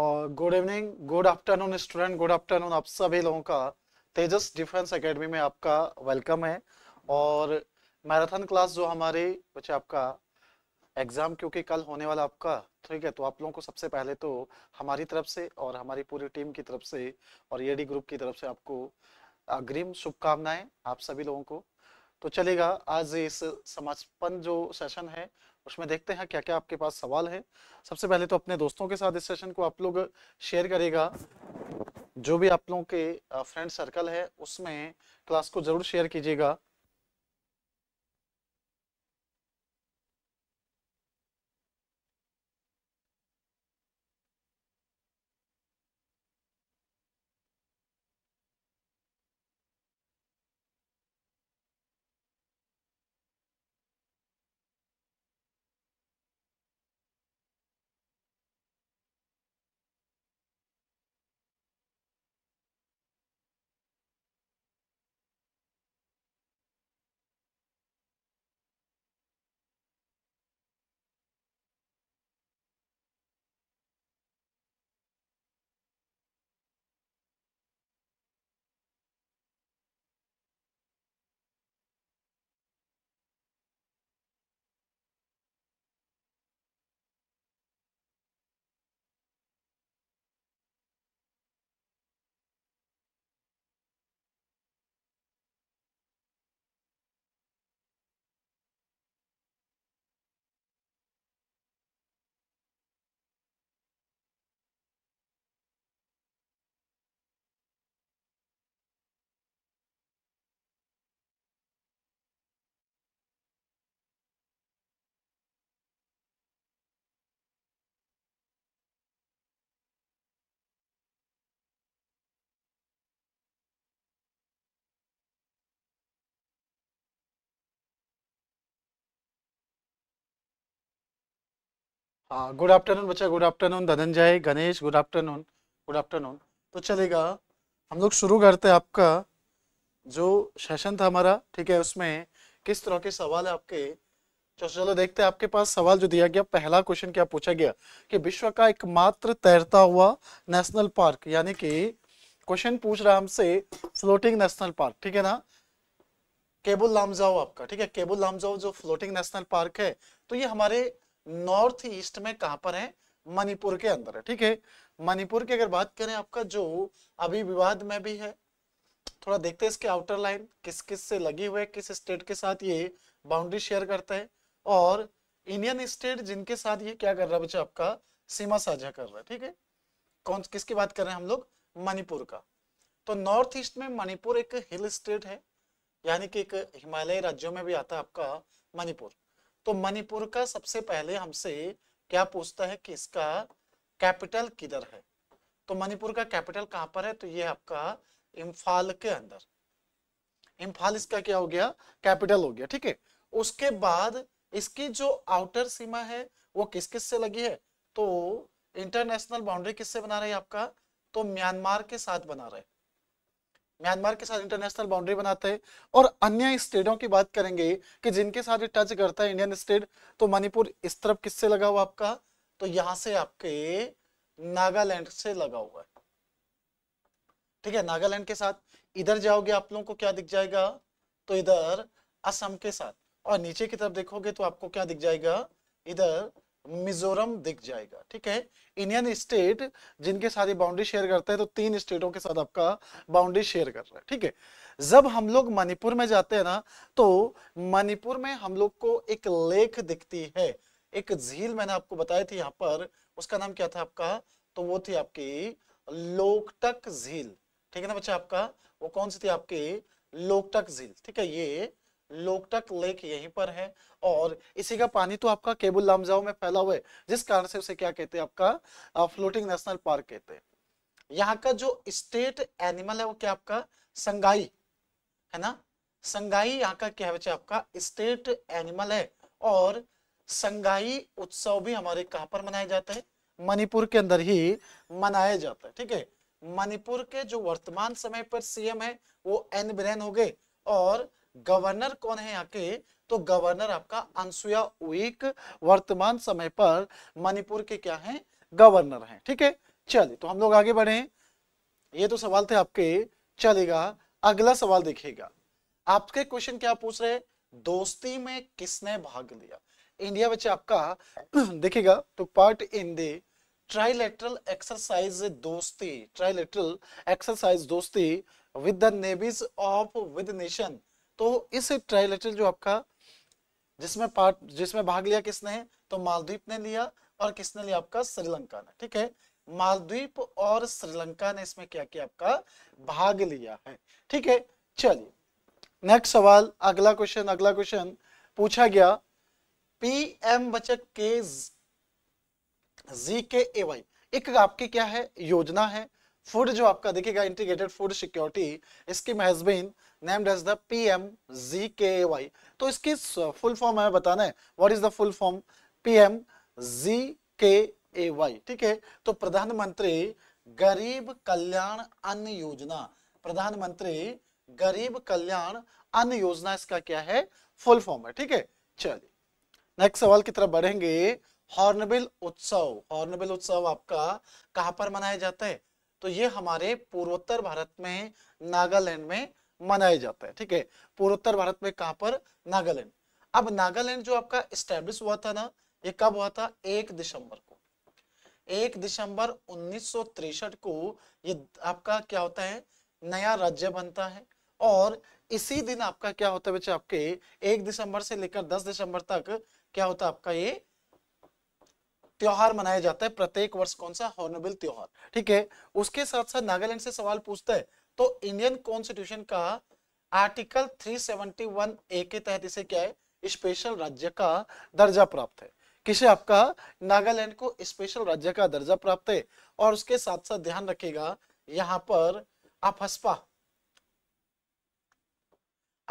और good evening good afternoon student good afternoon आप सभी लोगों का तेजस डिफेंस एकेडमी में आपका वेलकम है और मैराथन क्लास जो हमारी बच्चे आपका एग्जाम क्योंकि कल होने वाला आपका ठीक है तो आप लोगों को सबसे पहले तो हमारी तरफ से और हमारी पूरी टीम की तरफ से और ईडी e ग्रुप की तरफ से आपको अग्रिम शुभकामनाएं आप सभी लोगों को तो चलेगा आज इस समापन जो सेशन है उसमें देखते हैं क्या क्या आपके पास सवाल है सबसे पहले तो अपने दोस्तों के साथ इस सेशन को आप लोग शेयर करेगा जो भी आप लोगों के फ्रेंड सर्कल है उसमें क्लास को जरूर शेयर कीजिएगा गुड हाँ, आफ्टरनून बच्चा good afternoon Dhananjay Ganesh good afternoon good afternoon तो चलेगा हम लोग शुरू करते हैं आपका जो सेशन था हमारा ठीक है उसमें किस तरह के सवाल है आपके तो चलो देखते हैं आपके पास सवाल जो दिया गया पहला क्वेश्चन क्या पूछा गया कि विश्व का एकमात्र तैरता हुआ नेशनल पार्क यानी कि क्वेश्चन पूछ रहा हमसे फ्लोटिंग नेशनल पार्क ठीक है ना केबुल लामजाओ आपका ठीक है केबुल लामजाओ जो फ्लोटिंग नेशनल पार्क है तो ये हमारे नॉर्थ ईस्ट में कहां पर है मणिपुर के अंदर है ठीक है मणिपुर की अगर बात करें आपका जो अभी विवाद में भी है थोड़ा देखते हैं इसके आउटर लाइन किस किस से लगी हुए किस स्टेट के साथ ये बाउंड्री शेयर करता है और इंडियन स्टेट जिनके साथ ये क्या कर रहा है बच्चा आपका सीमा साझा कर रहा है ठीक है कौन किसकी बात कर रहे हैं हम लोग मणिपुर का तो नॉर्थ ईस्ट में मणिपुर एक हिल स्टेट है यानी कि एक हिमालय राज्यों में भी आता है आपका मणिपुर तो मणिपुर का सबसे पहले हमसे क्या पूछता है कि इसका कैपिटल किधर है तो मणिपुर का कैपिटल कहां पर है तो ये आपका इम्फाल के अंदर इम्फाल इसका क्या हो गया कैपिटल हो गया ठीक है उसके बाद इसकी जो आउटर सीमा है वो किस किस से लगी है तो इंटरनेशनल बाउंड्री किससे बना रहे है आपका तो म्यांमार के साथ बना रहे म्यांमार के साथ इंटरनेशनल बाउंड्री बनाते हैं और अन्य स्टेटों की बात करेंगे कि जिनके साथ टच करता है इंडियन स्टेट तो मणिपुर इस तरफ किससे लगा हुआ आपका तो यहां से आपके नागालैंड से लगा हुआ है ठीक है नागालैंड के साथ इधर जाओगे आप लोगों को क्या दिख जाएगा तो इधर असम के साथ और नीचे की तरफ देखोगे तो आपको क्या दिख जाएगा इधर मिजोरम दिख जाएगा ठीक है इंडियन स्टेट जिनके साथ ये बाउंड्री शेयर करता है तो तीन स्टेटों के साथ आपका बाउंड्री शेयर कर रहा है ठीक है जब हम लोग मणिपुर में जाते हैं ना तो मणिपुर में हम लोग को एक लेख दिखती है एक झील मैंने आपको बताई थी यहाँ पर उसका नाम क्या था आपका तो वो थी आपकी लोकटक झील ठीक है ना बच्चा आपका वो कौन सी थी आपकी लोकटक झील ठीक है ये लोकटक लेक यहीं पर है और इसी का पानी तो आपका केबुल लामजाओ में फैला हुआ है जिस कारण से उसे क्या कहते हैं आपका फ्लोटिंग नेशनल पार्क कहते हैं यहाँ का जो स्टेट एनिमल है वो क्या आपका संगाई है ना संगाई यहाँ का क्या बच्चे आपका स्टेट एनिमल है और संगाई उत्सव भी हमारे कहाँ पर मनाया जाता है मणिपुर के अंदर ही मनाया जाता है ठीक है मणिपुर के जो वर्तमान समय पर सीएम है वो एन बिरेन हो गए और गवर्नर कौन है यहाँ के तो गवर्नर आपका अनसुया उइक वर्तमान समय पर मणिपुर के क्या है गवर्नर हैं ठीक है चलिए तो हम लोग आगे बढ़े ये तो सवाल थे आपके चलेगा अगला सवाल देखिएगा आपके क्वेश्चन क्या पूछ रहे दोस्ती में किसने भाग लिया इंडिया बच्चे आपका देखिएगा टू तो part in the trilateral exercise Dosti trilateral exercise Dosti with the navies of with nation तो इस ट्राइलेटरल जो आपका जिसमें पार्ट जिसमें भाग लिया किसने तो मालदीप ने लिया और किसने लिया आपका श्रीलंका ने ठीक है मालदीप और श्रीलंका ने इसमें क्या किया आपका भाग लिया है ठीक है चलिए नेक्स्ट सवाल अगला क्वेश्चन अगला क्वेश्चन पूछा गया पीएम बचत के जी के ए वाई एक आपकी क्या है योजना है फूड जो आपका देखिएगा integrated food security scheme has been named as the PMZKAY. तो इसकी फुल फॉर्म हमें बताना है what is the full form P M G K A Y ठीक है तो प्रधानमंत्री गरीब कल्याण अन्न योजना प्रधानमंत्री गरीब कल्याण अन्न योजना इसका क्या है फुल फॉर्म है ठीक है चलिए नेक्स्ट सवाल की तरफ बढ़ेंगे हॉर्नबिल उत्सव हॉर्नबिल उत्सव आपका कहां पर मनाया जाता है तो ये हमारे पूर्वोत्तर भारत में नागालैंड में मनाया जाता है ठीक है पूर्वोत्तर भारत में कहां पर नागालैंड अब नागालैंड जो आपका स्टैब्लिश हुआ था ना ये कब हुआ था एक दिसंबर को एक दिसंबर उन्नीस को ये आपका क्या होता है नया राज्य बनता है और इसी दिन आपका क्या होता है बच्चे आपके एक दिसंबर से लेकर दस दिसंबर तक क्या होता है आपका ये त्योहार मनाया जाता है प्रत्येक वर्ष कौन सा हॉर्नबिल त्योहार ठीक है उसके साथ साथ नागालैंड से सवाल पूछता है तो इंडियन कॉन्स्टिट्यूशन का आर्टिकल 371 ए के तहत इसे क्या है स्पेशल राज्य का दर्जा प्राप्त है किसे आपका नागालैंड को स्पेशल राज्य का दर्जा प्राप्त है और उसके साथ साथ ध्यान रखिएगा यहां पर अपसपा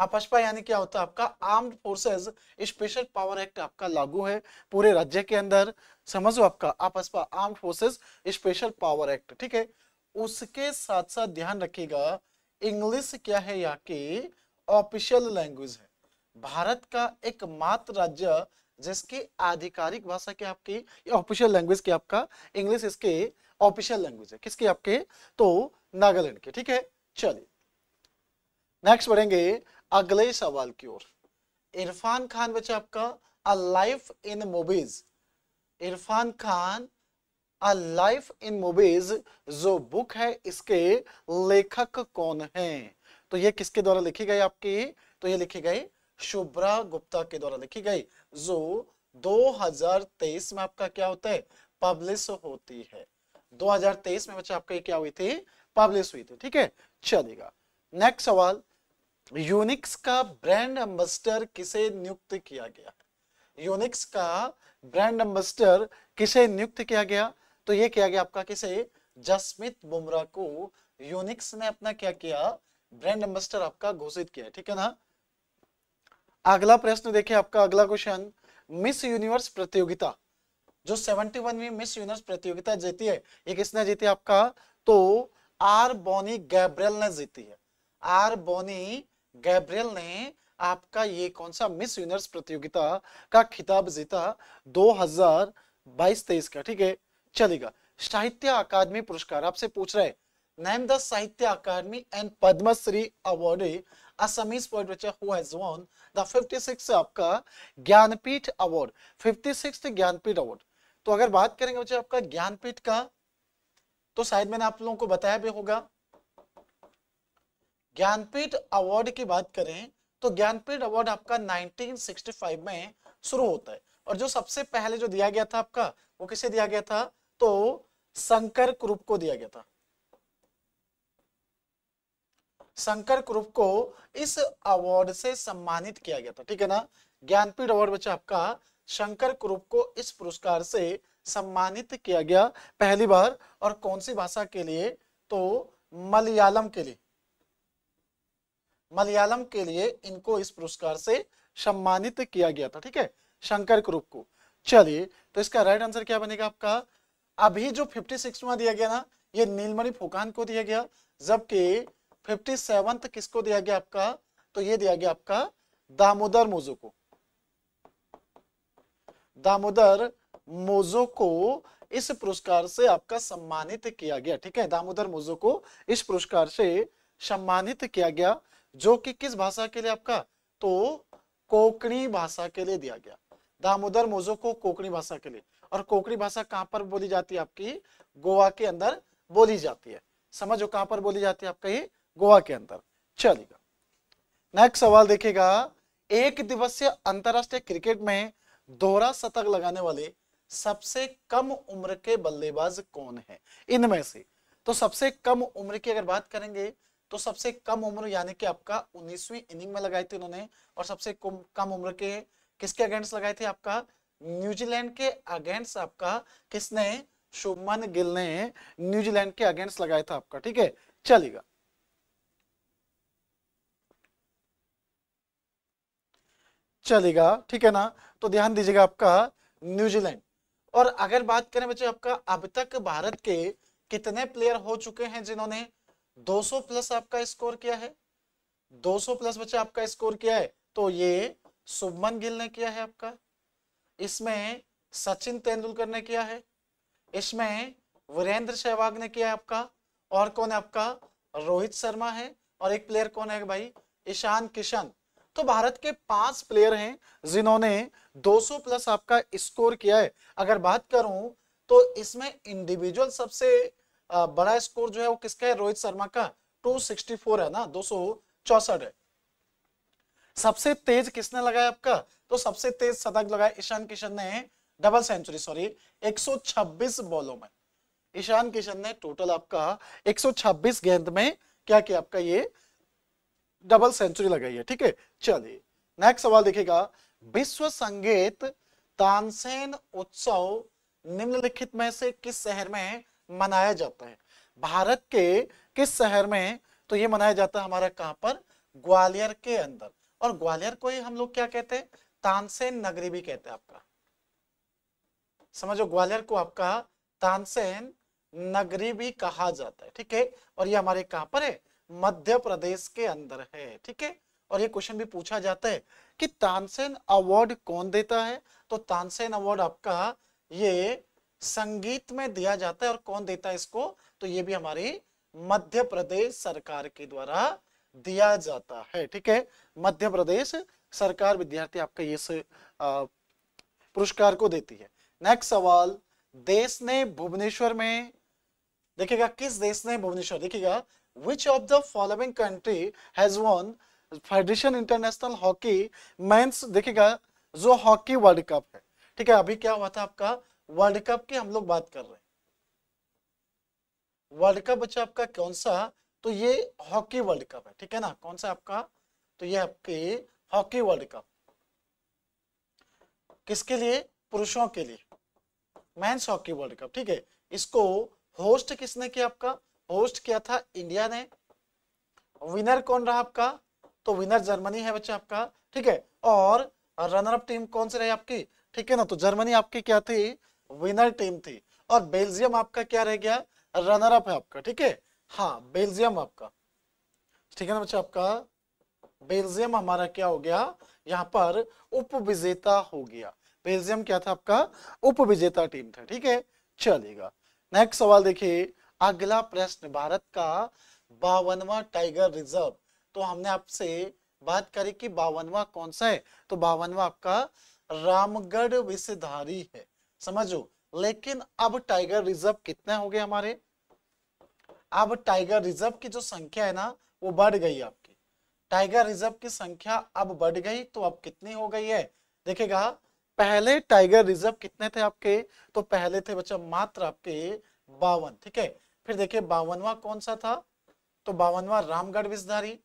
आपसपा यानी क्या होता है आपका armed forces special power act आपका लागू है पूरे राज्य के अंदर समझो आपका आपसपा armed forces special power act ठीक है उसके साथ साथ ध्यान रखिएगा इंग्लिश क्या है यहाँ की ऑफिशियल लैंग्वेज है भारत का एकमात्र राज्य जिसकी आधिकारिक भाषा के आपकी ऑफिशियल लैंग्वेज की आपका इंग्लिश इसके ऑफिशियल लैंग्वेज है किसकी आपके तो नागालैंड के ठीक है चलिए नेक्स्ट बढ़ेंगे अगले सवाल की ओर इरफान खान बच्चा आपका a life in movies Irfan Khan a life in movies जो बुक है इसके लेखक कौन हैं तो ये किसके द्वारा लिखी गई आपकी तो ये लिखी गई शुभ्रा गुप्ता के द्वारा लिखी गई जो 2023 में आपका क्या होता है पब्लिश होती है 2023 में बच्चा आपका क्या हुई थी पब्लिश हुई थी ठीक है चलेगा नेक्स्ट सवाल यूनिक्स का ब्रांड एम्बेस्टर किसे नियुक्त किया गया यूनिक्स का ब्रांड एम्बेस्टर किसे नियुक्त किया गया तो ये किया गया आपका किसे जसमित बुमराह को यूनिक्स ने अपना क्या किया ब्रांड एम्बेसडर आपका घोषित किया ठीक है ना अगला प्रश्न देखिए आपका अगला क्वेश्चन मिस यूनिवर्स प्रतियोगिता जो 71वीं मिस यूनिवर्स प्रतियोगिता जीती है ये किसने जीती है आपका तो आर बोनी गैब्रियल ने जीती है आर बोनी गैब्रियल ने आपका ये कौन सा मिस यूनिवर्स प्रतियोगिता का खिताब जीता 2022 तेईस का ठीक है चलेगा साहित्य अकादमी पुरस्कार आपसे पूछ रहे है name Sahitya Akademi and Padmashri award Assamese awardee Assamese poet who has won 56th आपका Jnanpith award 56th Jnanpith award तो अगर बात करेंगे बच्चे आपका ज्ञानपीठ का तो शायद मैंने आप लोगों को बताया भी होगा ज्ञानपीठ अवार्ड की बात करें तो ज्ञानपीठ अवार्ड आपका 1965 में शुरू होता है और जो सबसे पहले जो दिया गया था आपका वो किसे दिया गया था तो शंकर क्रूप को दिया गया था शंकर क्रूप को इस अवार्ड से सम्मानित किया गया था ठीक है ना ज्ञानपीठ अवार्ड बच्चा आपका शंकर क्रूप को इस पुरस्कार से सम्मानित किया गया पहली बार और कौन सी भाषा के लिए तो मलयालम के लिए मलयालम के लिए इनको इस पुरस्कार से सम्मानित किया गया था ठीक है शंकर क्रूप को चलिए तो इसका राइट आंसर क्या बनेगा आपका अभी जो 56वां दिया गया ना ये नीलमणि फुकान को दिया गया जबकि 57 किसको दिया गया आपका तो ये दिया गया आपका दामोदर मोजो को दामोदर मोजो को इस पुरस्कार से आपका सम्मानित किया गया ठीक है दामोदर मोजो को इस पुरस्कार से सम्मानित किया गया जो कि किस भाषा के लिए आपका तो कोकणी भाषा के लिए दिया गया दामोदर मोजो को कोकणी भाषा के लिए और कोकड़ी भाषा कहाँ पर बोली जाती है आपकी गोवा के अंदर बोली जाती है समझो कहां पर बोली जाती है आपका ये गोवा के अंदर चलेगा नेक्स्ट सवाल देखिएगा एक दिवसीय अंतरराष्ट्रीय क्रिकेट में दोहरा शतक लगाने वाले सबसे कम उम्र के बल्लेबाज कौन है इनमें से तो सबसे कम उम्र की अगर बात करेंगे तो सबसे कम उम्र यानी कि आपका उन्नीसवीं इनिंग में लगाई थी उन्होंने और सबसे कम उम्र के किसके अगेंस्ट लगाए थे आपका न्यूजीलैंड के अगेंस्ट आपका किसने शुभमन गिल ने न्यूजीलैंड के अगेंस्ट लगाया था आपका ठीक है चलेगा चलेगा ठीक है ना तो ध्यान दीजिएगा आपका न्यूजीलैंड और अगर बात करें बच्चे आपका अब तक भारत के कितने प्लेयर हो चुके हैं जिन्होंने 200 प्लस आपका स्कोर किया है 200 प्लस बच्चे आपका स्कोर किया है तो ये शुभमन गिल ने किया है आपका इसमें सचिन तेंदुलकर ने किया है इसमें वीरेंद्र सहवाग ने किया है आपका और कौन है आपका रोहित शर्मा है और एक प्लेयर कौन है भाई ईशान किशन तो भारत के पांच प्लेयर हैं जिन्होंने 200 प्लस आपका स्कोर किया है अगर बात करूं तो इसमें इंडिविजुअल सबसे बड़ा स्कोर जो है वो किसका है रोहित शर्मा का 264 है ना दो है सबसे तेज किसने लगाया आपका तो सबसे तेज शतक लगाया ईशान किशन ने डबल सेंचुरी सॉरी 126 बॉलों में ईशान किशन ने टोटल आपका 126 गेंद में क्या किया आपका ये डबल सेंचुरी लगाई है ठीक है चलिए नेक्स्ट सवाल देखिएगा विश्व संगीत तानसेन उत्सव निम्नलिखित में से किस शहर में मनाया जाता है भारत के किस शहर में तो ये मनाया जाता है हमारा कहां पर ग्वालियर के अंदर और ग्वालियर को ही हम लोग क्या कहते हैं तानसेन नगरी भी कहते हैं आपका समझो ग्वालियर को आपका तानसेन नगरी भी कहा जाता है ठीक है और ये हमारे कहां पर है मध्य प्रदेश के अंदर है ठीक है और ये क्वेश्चन भी पूछा जाता है कि तानसेन अवार्ड कौन देता है तो तानसेन अवार्ड आपका ये संगीत में दिया जाता है और कौन देता है इसको तो ये भी हमारी मध्य प्रदेश सरकार के द्वारा दिया जाता है ठीक है मध्य प्रदेश सरकार विद्यार्थी आपका इस पुरस्कार को देती है नेक्स्ट सवाल देश ने भुवनेश्वर में देखिएगा किस देश ने भुवनेश्वर देखिएगा which of the following country has won federation international hockey men's देखिएगा जो हॉकी वर्ल्ड कप है ठीक है अभी क्या हुआ था आपका वर्ल्ड कप की हम लोग बात कर रहे हैं वर्ल्ड कप बच्चा आपका कौन सा तो ये हॉकी वर्ल्ड कप है ठीक है ना कौन सा आपका तो ये आपके हॉकी वर्ल्ड कप किसके लिए पुरुषों के लिए मेंस हॉकी वर्ल्ड कप ठीक है इसको होस्ट किसने किया आपका होस्ट किया था इंडिया ने विनर कौन रहा आपका तो विनर जर्मनी है बच्चा आपका ठीक है और रनर अप टीम कौन सी रही आपकी ठीक है ना तो जर्मनी आपकी क्या थी विनर टीम थी और बेल्जियम आपका क्या रह गया रनर अप है आपका ठीक है हाँ बेल्जियम आपका ठीक है ना बच्चा आपका बेल्जियम हमारा क्या हो गया यहाँ पर उपविजेता हो गया बेल्जियम क्या था आपका उपविजेता टीम था ठीक है चलेगा नेक्स्ट सवाल देखिए अगला प्रश्न भारत का बावनवा टाइगर रिजर्व तो हमने आपसे बात करी कि बावनवा कौन सा है तो बावनवा आपका रामगढ़ विषधारी है समझो लेकिन अब टाइगर रिजर्व कितना हो गया हमारे अब टाइगर रिजर्व की जो संख्या है ना वो बढ़ गई आपकी टाइगर रिजर्व की संख्या अब बढ़ गई तो अब कितनी हो गई है देखेगा पहले टाइगर रिजर्व कितने थे आपके तो पहले थे बच्चा मात्र आपके बावन ठीक है फिर देखिए बावनवा कौन सा था तो बावनवा रामगढ़ विषधारी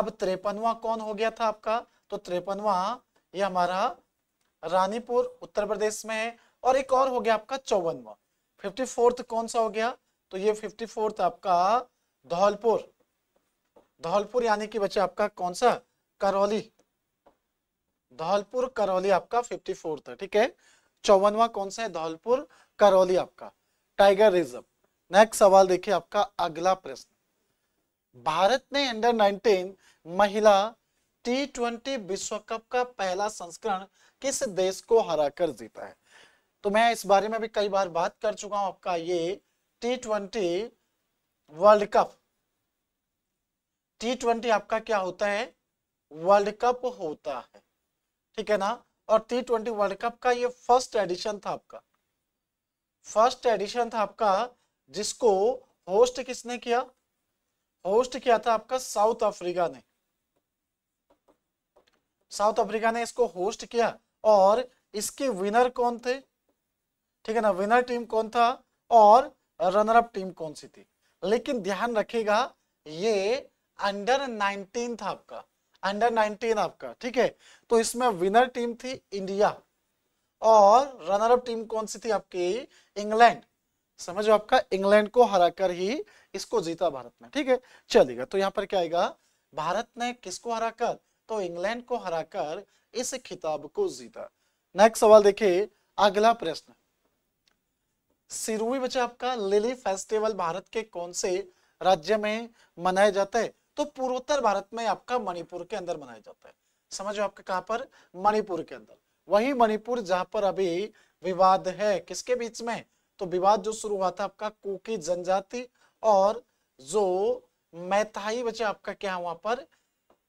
अब त्रेपनवा कौन हो गया था आपका तो त्रेपनवा ये हमारा रानीपुर उत्तर प्रदेश में है और एक और हो गया आपका चौवनवा फिफ्टी फोर्थ कौन सा हो गया तो ये फिफ्टी फोर्थ आपका धौलपुर धौलपुर यानी कि बच्चे आपका कौन सा करौली धौलपुर करौली आपका फिफ्टी फोर्थ है ठीक है चौवनवा कौन सा है धौलपुर करौली आपका टाइगर रिजर्व नेक्स्ट सवाल देखिए आपका अगला प्रश्न भारत ने अंडर 19 महिला टी ट्वेंटी विश्व कप का पहला संस्करण किस देश को हराकर जीता है तो मैं इस बारे में भी कई बार बात कर चुका हूं आपका ये T twenty world cup T twenty आपका क्या होता है वर्ल्ड कप होता है ठीक है ना और टी ट्वेंटी वर्ल्ड कप का ये फर्स्ट एडिशन था आपका फर्स्ट एडिशन था आपका जिसको होस्ट किसने किया होस्ट किया था आपका साउथ अफ्रीका ने साउथ अफ्रीका ने इसको होस्ट किया और इसके विनर कौन थे ठीक है ना विनर टीम कौन था और रनर अप टीम कौन सी थी लेकिन ध्यान रखिएगा ये अंडर नाइनटीन था आपका अंडर नाइनटीन आपका ठीक है तो इसमें विनर टीम थी इंडिया और रनर अप टीम कौन सी थी आपकी इंग्लैंड समझो आपका इंग्लैंड को हराकर ही इसको जीता भारत ने ठीक है चलेगा तो यहाँ पर क्या आएगा भारत ने किसको हराकर तो इंग्लैंड को हराकर इस खिताब को जीता नेक्स्ट सवाल देखिए अगला प्रश्न सिरोही बचा आपका लिली फेस्टिवल भारत के कौन से राज्य में मनाया जाता है तो पूर्वोत्तर भारत में आपका मणिपुर के अंदर मनाया जाता है समझो आपके कहाँ पर मणिपुर के अंदर वही मणिपुर जहां पर अभी विवाद है किसके बीच में तो विवाद जो शुरू हुआ था आपका कुकी जनजाति और जो मैथाई बचा आपका क्या वहां पर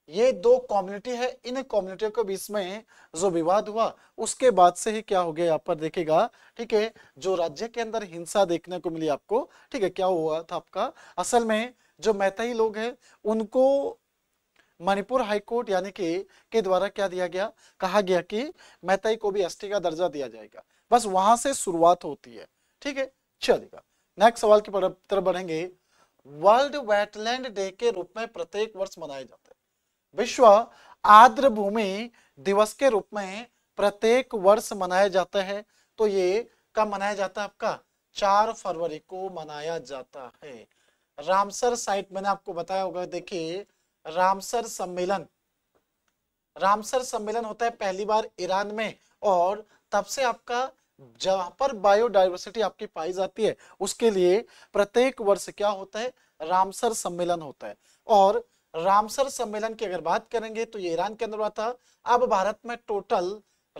ये दो कम्युनिटी है इन कम्युनिटियों के बीच में जो विवाद हुआ उसके बाद से ही क्या हो गया यहाँ पर देखेगा ठीक है जो राज्य के अंदर हिंसा देखने को मिली आपको ठीक है क्या हुआ था आपका असल में जो मेहताई लोग हैं उनको मणिपुर हाईकोर्ट यानी कि के द्वारा क्या दिया गया कहा गया कि मेहताई को भी एसटी का दर्जा दिया जाएगा बस वहां से शुरुआत होती है ठीक है चलेगा नेक्स्ट सवाल की तरफ बढ़ेंगे वर्ल्ड वेटलैंड डे के रूप में प्रत्येक वर्ष मनाया जाता विश्व आर्द्र भूमि दिवस के रूप में प्रत्येक वर्ष मनाया जाता है तो ये कब मनाया जाता है आपका चार फरवरी को मनाया जाता है रामसर साइट मैंने आपको बताया होगा देखिए रामसर सम्मेलन रामसर सम्मेलन होता है पहली बार ईरान में और तब से आपका जहां पर बायोडाइवर्सिटी आपकी पाई जाती है उसके लिए प्रत्येक वर्ष क्या होता है रामसर सम्मेलन होता है और रामसर सम्मेलन की अगर बात करेंगे तो ये ईरान के अंदर हुआ था अब भारत में टोटल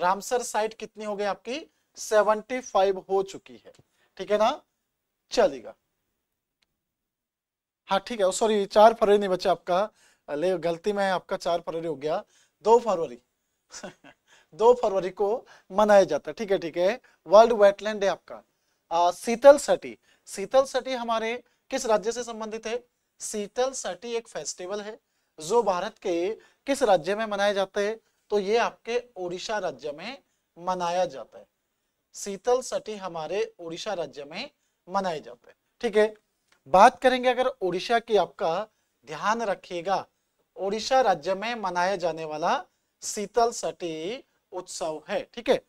रामसर साइट कितनी हो गई आपकी 75 हो चुकी है ठीक है ना चलेगा हाँ ठीक है सॉरी चार फरवरी नहीं बचा आपका ले गलती में आपका चार फरवरी हो गया दो फरवरी दो फरवरी को मनाया जाता है ठीक है ठीक है वर्ल्ड वेटलैंड है आपका आ, शीतल सटी शीतल सटी हमारे किस राज्य से संबंधित है शीतल सटी एक फेस्टिवल है जो भारत के किस राज्य में मनाया जाता है तो ये आपके ओडिशा राज्य में मनाया जाता है शीतल सटी हमारे ओडिशा राज्य में मनाए जाते हैं ठीक है बात करेंगे अगर ओडिशा की आपका ध्यान रखिएगा ओडिशा राज्य में मनाया जाने वाला शीतल सटी उत्सव है ठीक है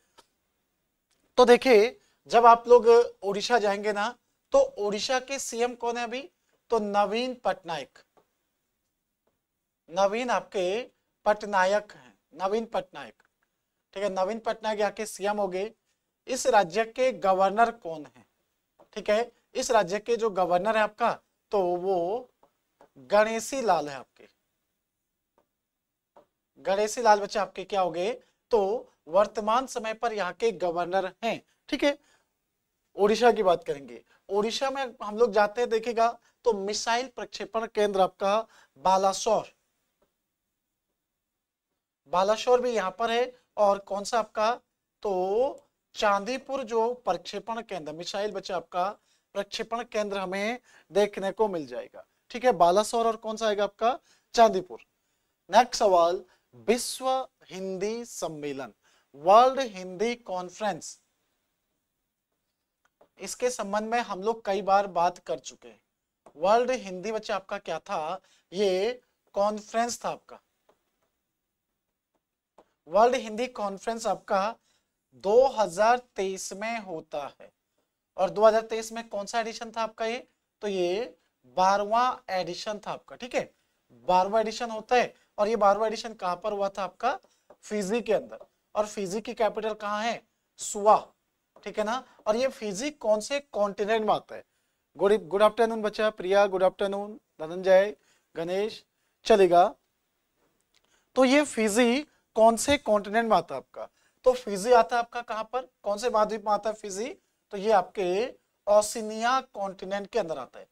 तो देखिए जब आप लोग ओडिशा जाएंगे ना तो ओडिशा के सीएम कौन है अभी तो नवीन पटनायक नवीन आपके पटनायक हैं नवीन पटनायक ठीक है नवीन पटनायक यहाँ के सीएम हो गए इस राज्य के गवर्नर कौन है ठीक है इस राज्य के जो गवर्नर है आपका तो वो गणेशी लाल है आपके गणेशी लाल बच्चे आपके क्या हो गए तो वर्तमान समय पर यहाँ के गवर्नर हैं ठीक है उड़ीसा की बात करेंगे ओडिशा में हम लोग जाते हैं देखेगा तो मिसाइल प्रक्षेपण केंद्र आपका बालासोर बालासोर भी यहां पर है और कौन सा आपका तो चांदीपुर जो प्रक्षेपण केंद्र मिसाइल बच्चे आपका प्रक्षेपण केंद्र हमें देखने को मिल जाएगा ठीक है बालासोर और कौन सा आएगा आपका चांदीपुर नेक्स्ट सवाल विश्व हिंदी सम्मेलन वर्ल्ड हिंदी कॉन्फ्रेंस इसके संबंध में हम लोग कई बार बात कर चुके हैं वर्ल्ड हिंदी बच्चे आपका क्या था ये कॉन्फ्रेंस था आपका वर्ल्ड हिंदी कॉन्फ्रेंस आपका 2023 में होता है और 2023 में कौन सा एडिशन था आपका ये तो ये बारवा एडिशन था आपका ठीक है बारवा एडिशन होता है और ये बारवा एडिशन कहां पर हुआ था आपका फिजी के अंदर और फिजी की कैपिटल कहां है सुआ ठीक है ना और ये फिजी कौन से कॉन्टिनेंट में आता है गुड गुड आफ्टरनून बच्चा प्रिया गुड आफ्टरनून धनंजय गणेश चलेगा तो ये फिजी कौन से कॉन्टिनेंट में आता है आपका तो फिजी आता है आपका कहां पर कौन से महाद्वीप में आता है फिजी तो ये आपके ओसिनिया कॉन्टिनेंट के अंदर आता है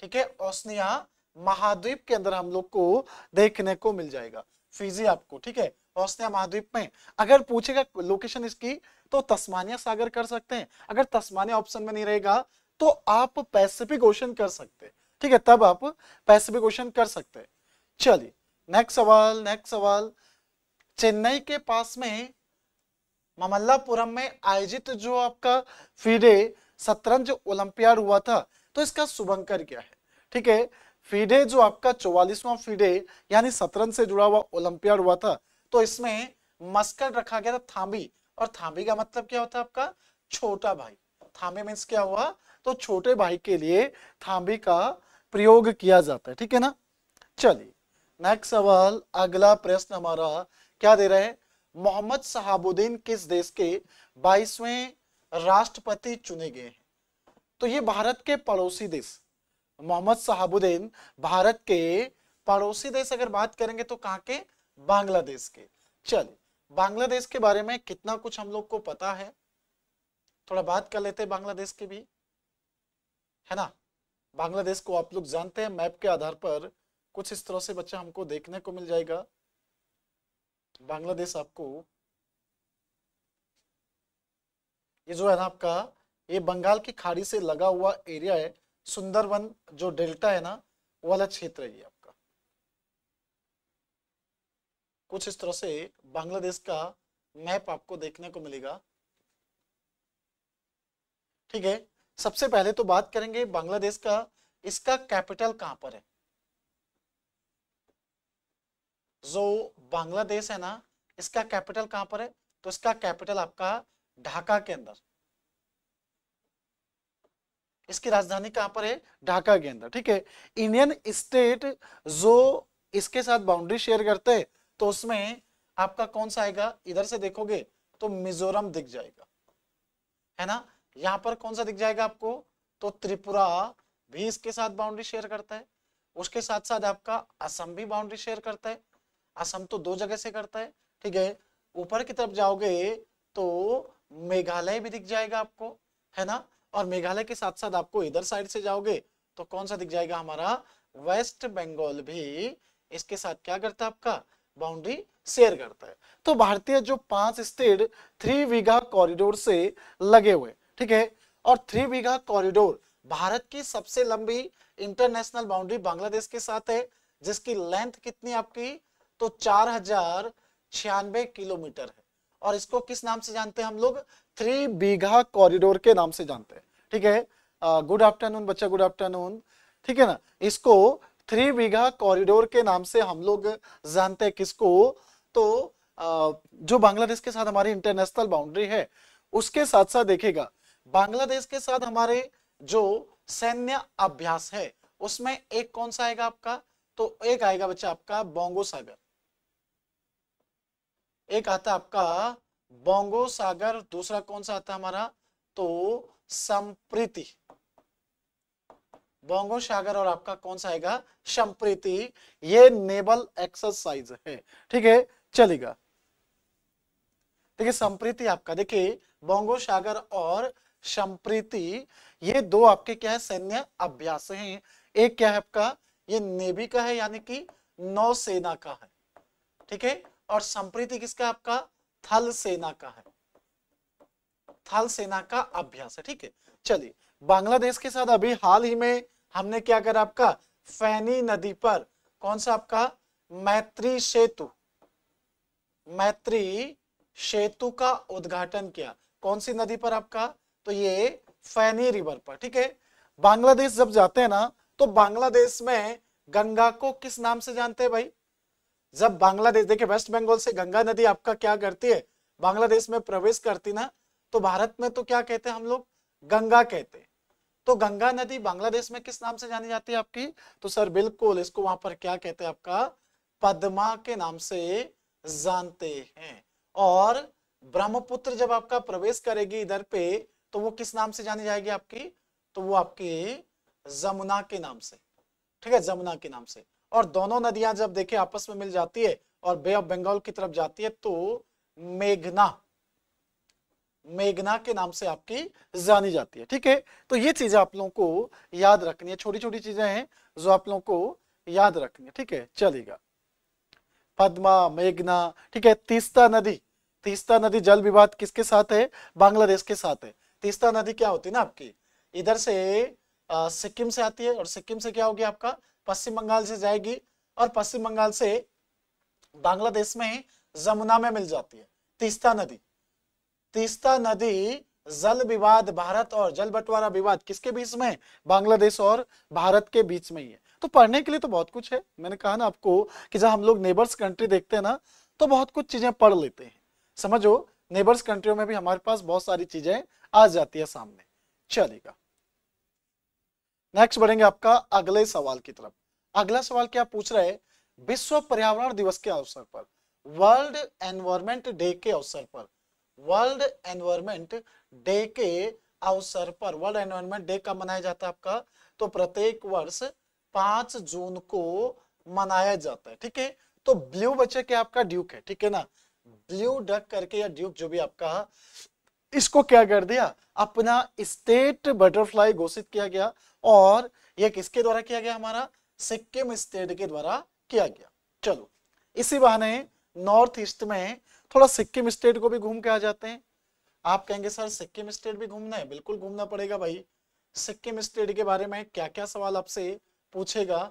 ठीक है ओसनिया महाद्वीप के अंदर हम लोग को देखने को मिल जाएगा फिजी आपको ठीक है ओसनिया महाद्वीप में अगर पूछेगा लोकेशन इसकी तो तस्मानिया सागर कर सकते हैं अगर तस्मानिया ऑप्शन में नहीं रहेगा तो आप पैसिफिक ओशन कर सकते हैं ठीक है तब आप पैसिफिक ओशन कर सकते हैं चलिए नेक्स्ट सवाल नेक्स्ट सवाल चेन्नई के पास में ममल्लापुरम में आयोजित जो आपका फीडे शतरंज ओलंपियाड हुआ था तो इसका शुभंकर क्या है ठीक है फीडे जो आपका चौवालीसवा फीडे यानी शतरंज से जुड़ा हुआ ओलंपियाड हुआ था तो इसमें मस्कट रखा गया था थाम्बी और थाम्बी का मतलब क्या होता है आपका छोटा भाई थामी मीन्स क्या हुआ तो छोटे भाई के लिए थाम्बी का प्रयोग किया जाता है ठीक है ना चलिए नेक्स्ट सवाल अगला प्रश्न हमारा क्या दे रहे हैं मोहम्मद शहाबुद्दीन किस देश के 22वें राष्ट्रपति चुने गए हैं तो ये भारत के पड़ोसी देश मोहम्मद शहाबुद्दीन भारत के पड़ोसी देश अगर बात करेंगे तो कहाँ के बांग्लादेश के चलिए बांग्लादेश के बारे में कितना कुछ हम लोग को पता है थोड़ा बात कर लेते हैं बांग्लादेश के भी है ना बांग्लादेश को आप लोग जानते हैं मैप के आधार पर कुछ इस तरह से बच्चा हमको देखने को मिल जाएगा बांग्लादेश आपको ये जो है ना आपका ये बंगाल की खाड़ी से लगा हुआ एरिया है सुंदरवन जो डेल्टा है ना वाला क्षेत्र है ये आपका कुछ इस तरह से बांग्लादेश का मैप आपको देखने को मिलेगा ठीक है सबसे पहले तो बात करेंगे बांग्लादेश का इसका कैपिटल कहां पर है जो बांग्लादेश है ना इसका कैपिटल कहां पर है तो इसका कैपिटल आपका ढाका के अंदर इसकी राजधानी कहां पर है ढाका के अंदर ठीक है इंडियन स्टेट जो इसके साथ बाउंड्री शेयर करते हैं तो उसमें आपका कौन सा आएगा इधर से देखोगे तो मिजोरम दिख जाएगा है ना यहाँ पर कौन सा दिख जाएगा आपको तो त्रिपुरा भी इसके साथ बाउंड्री शेयर करता है उसके साथ साथ आपका असम भी बाउंड्री शेयर करता है असम तो दो जगह से करता है ठीक है ऊपर की तरफ जाओगे तो मेघालय भी दिख जाएगा आपको है ना और मेघालय के साथ साथ आपको इधर साइड से जाओगे तो कौन सा दिख जाएगा हमारा वेस्ट बंगाल भी इसके साथ क्या करता है आपका बाउंड्री शेयर करता है तो भारतीय जो पांच स्टेट थ्री विघा कॉरिडोर से लगे हुए ठीक है और थ्री बीघा कॉरिडोर भारत की सबसे लंबी इंटरनेशनल बाउंड्री बांग्लादेश के साथ है जिसकी लेंथ कितनी आपकी तो चार हजार छियानवे किलोमीटर है और इसको किस नाम से जानते हैं हम लोग थ्री बीघा कॉरिडोर के नाम से जानते हैं ठीक है गुड आफ्टरनून बच्चा गुड आफ्टरनून ठीक है ना इसको थ्री बीघा कॉरिडोर के नाम से हम लोग जानते हैं किसको तो आ, जो बांग्लादेश के साथ हमारी इंटरनेशनल बाउंड्री है उसके साथ साथ देखेगा बांग्लादेश के साथ हमारे जो सैन्य अभ्यास है उसमें एक कौन सा आएगा आपका तो एक आएगा बच्चा आपका बोंगो सागर एक आता आपका बोंगो सागर दूसरा कौन सा आता हमारा तो संप्रीति बोंगो सागर और आपका कौन सा आएगा संप्रीति ये नेवल एक्सरसाइज है ठीक है चलेगा देखिए संप्रीति आपका देखिए बोंगो सागर और संप्रीति ये दो आपके क्या है सैन्य अभ्यास हैं एक क्या है आपका ये नेवी का है यानी कि नौसेना का है ठीक है और संप्रीति किसका आपका थल सेना का है थल सेना का अभ्यास है ठीक है चलिए बांग्लादेश के साथ अभी हाल ही में हमने क्या करा आपका फैनी नदी पर कौन सा आपका मैत्री सेतु मैत्री सेतु का उद्घाटन किया कौन सी नदी पर आपका तो ये फैनी रिवर पर ठीक है बांग्लादेश जब जाते हैं ना तो बांग्लादेश में गंगा को किस नाम से जानते हैं भाई जब बांग्लादेश देखिए वेस्ट बंगाल से गंगा नदी आपका क्या करती है बांग्लादेश में प्रवेश करती ना तो भारत में तो क्या कहते हैं हम लोग गंगा कहते हैं तो गंगा नदी बांग्लादेश में किस नाम से जानी जाती है आपकी तो सर बिल्कुल इसको वहां पर क्या कहते हैं आपका पद्मा के नाम से जानते हैं और ब्रह्मपुत्र जब आपका प्रवेश करेगी इधर पे तो वो किस नाम से जानी जाएगी आपकी तो वो आपकी जमुना के नाम से ठीक है जमुना के नाम से और दोनों नदियां जब देखे आपस में मिल जाती है और बे ऑफ बंगाल की तरफ जाती है तो मेघना मेघना के नाम से आपकी जानी जाती है ठीक है तो ये चीजें आप लोगों को याद रखनी है छोटी छोटी चीजें हैं जो आप लोगों को याद रखनी है ठीक है चलेगा पद्मा मेघना ठीक है तीस्ता नदी तीस्ता नदी जल विवाद किसके साथ है बांग्लादेश के साथ है तीस्ता नदी क्या होती है ना आपकी इधर से सिक्किम से आती है और सिक्किम से क्या होगी आपका पश्चिम बंगाल से जाएगी और पश्चिम बंगाल से बांग्लादेश में जमुना में मिल जाती है तीस्ता नदी तीस्ता नदी जल विवाद भारत और जल बंटवारा विवाद किसके बीच में बांग्लादेश और भारत के बीच में ही है तो पढ़ने के लिए तो बहुत कुछ है मैंने कहा ना आपको कि जब हम लोग नेबर्स कंट्री देखते हैं ना तो बहुत कुछ चीजें पढ़ लेते हैं समझो नेबर्स कंट्रियों में भी हमारे पास बहुत सारी चीजें आ जाती है सामने चलेगा नेक्स्ट बढ़ेंगे आपका अगले सवाल की तरफ अगला सवाल क्या पूछ रहे विश्व पर्यावरण दिवस के अवसर पर वर्ल्ड एनवायरमेंट डे के अवसर पर वर्ल्ड एनवायरमेंट डे के अवसर पर वर्ल्ड एनवायरमेंट डे कब मनाया जाता है आपका तो प्रत्येक वर्ष पांच जून को मनाया जाता है ठीक है तो ब्लू बच्चे के आपका ड्यूक है ठीक है ना ड्यू डक करके या ड्यूक जो भी आप कहा इसको क्या कर दिया अपना स्टेट बटरफ्लाई घोषित किया गया और यह किसके द्वारा किया गया हमारा सिक्किम स्टेट के द्वारा किया गया चलो इसी बहाने नॉर्थ ईस्ट में थोड़ा सिक्किम स्टेट को भी घूम के आ जाते हैं आप कहेंगे सर सिक्किम स्टेट भी घूमना है बिल्कुल घूमना पड़ेगा भाई सिक्किम स्टेट के बारे में क्या क्या सवाल आपसे पूछेगा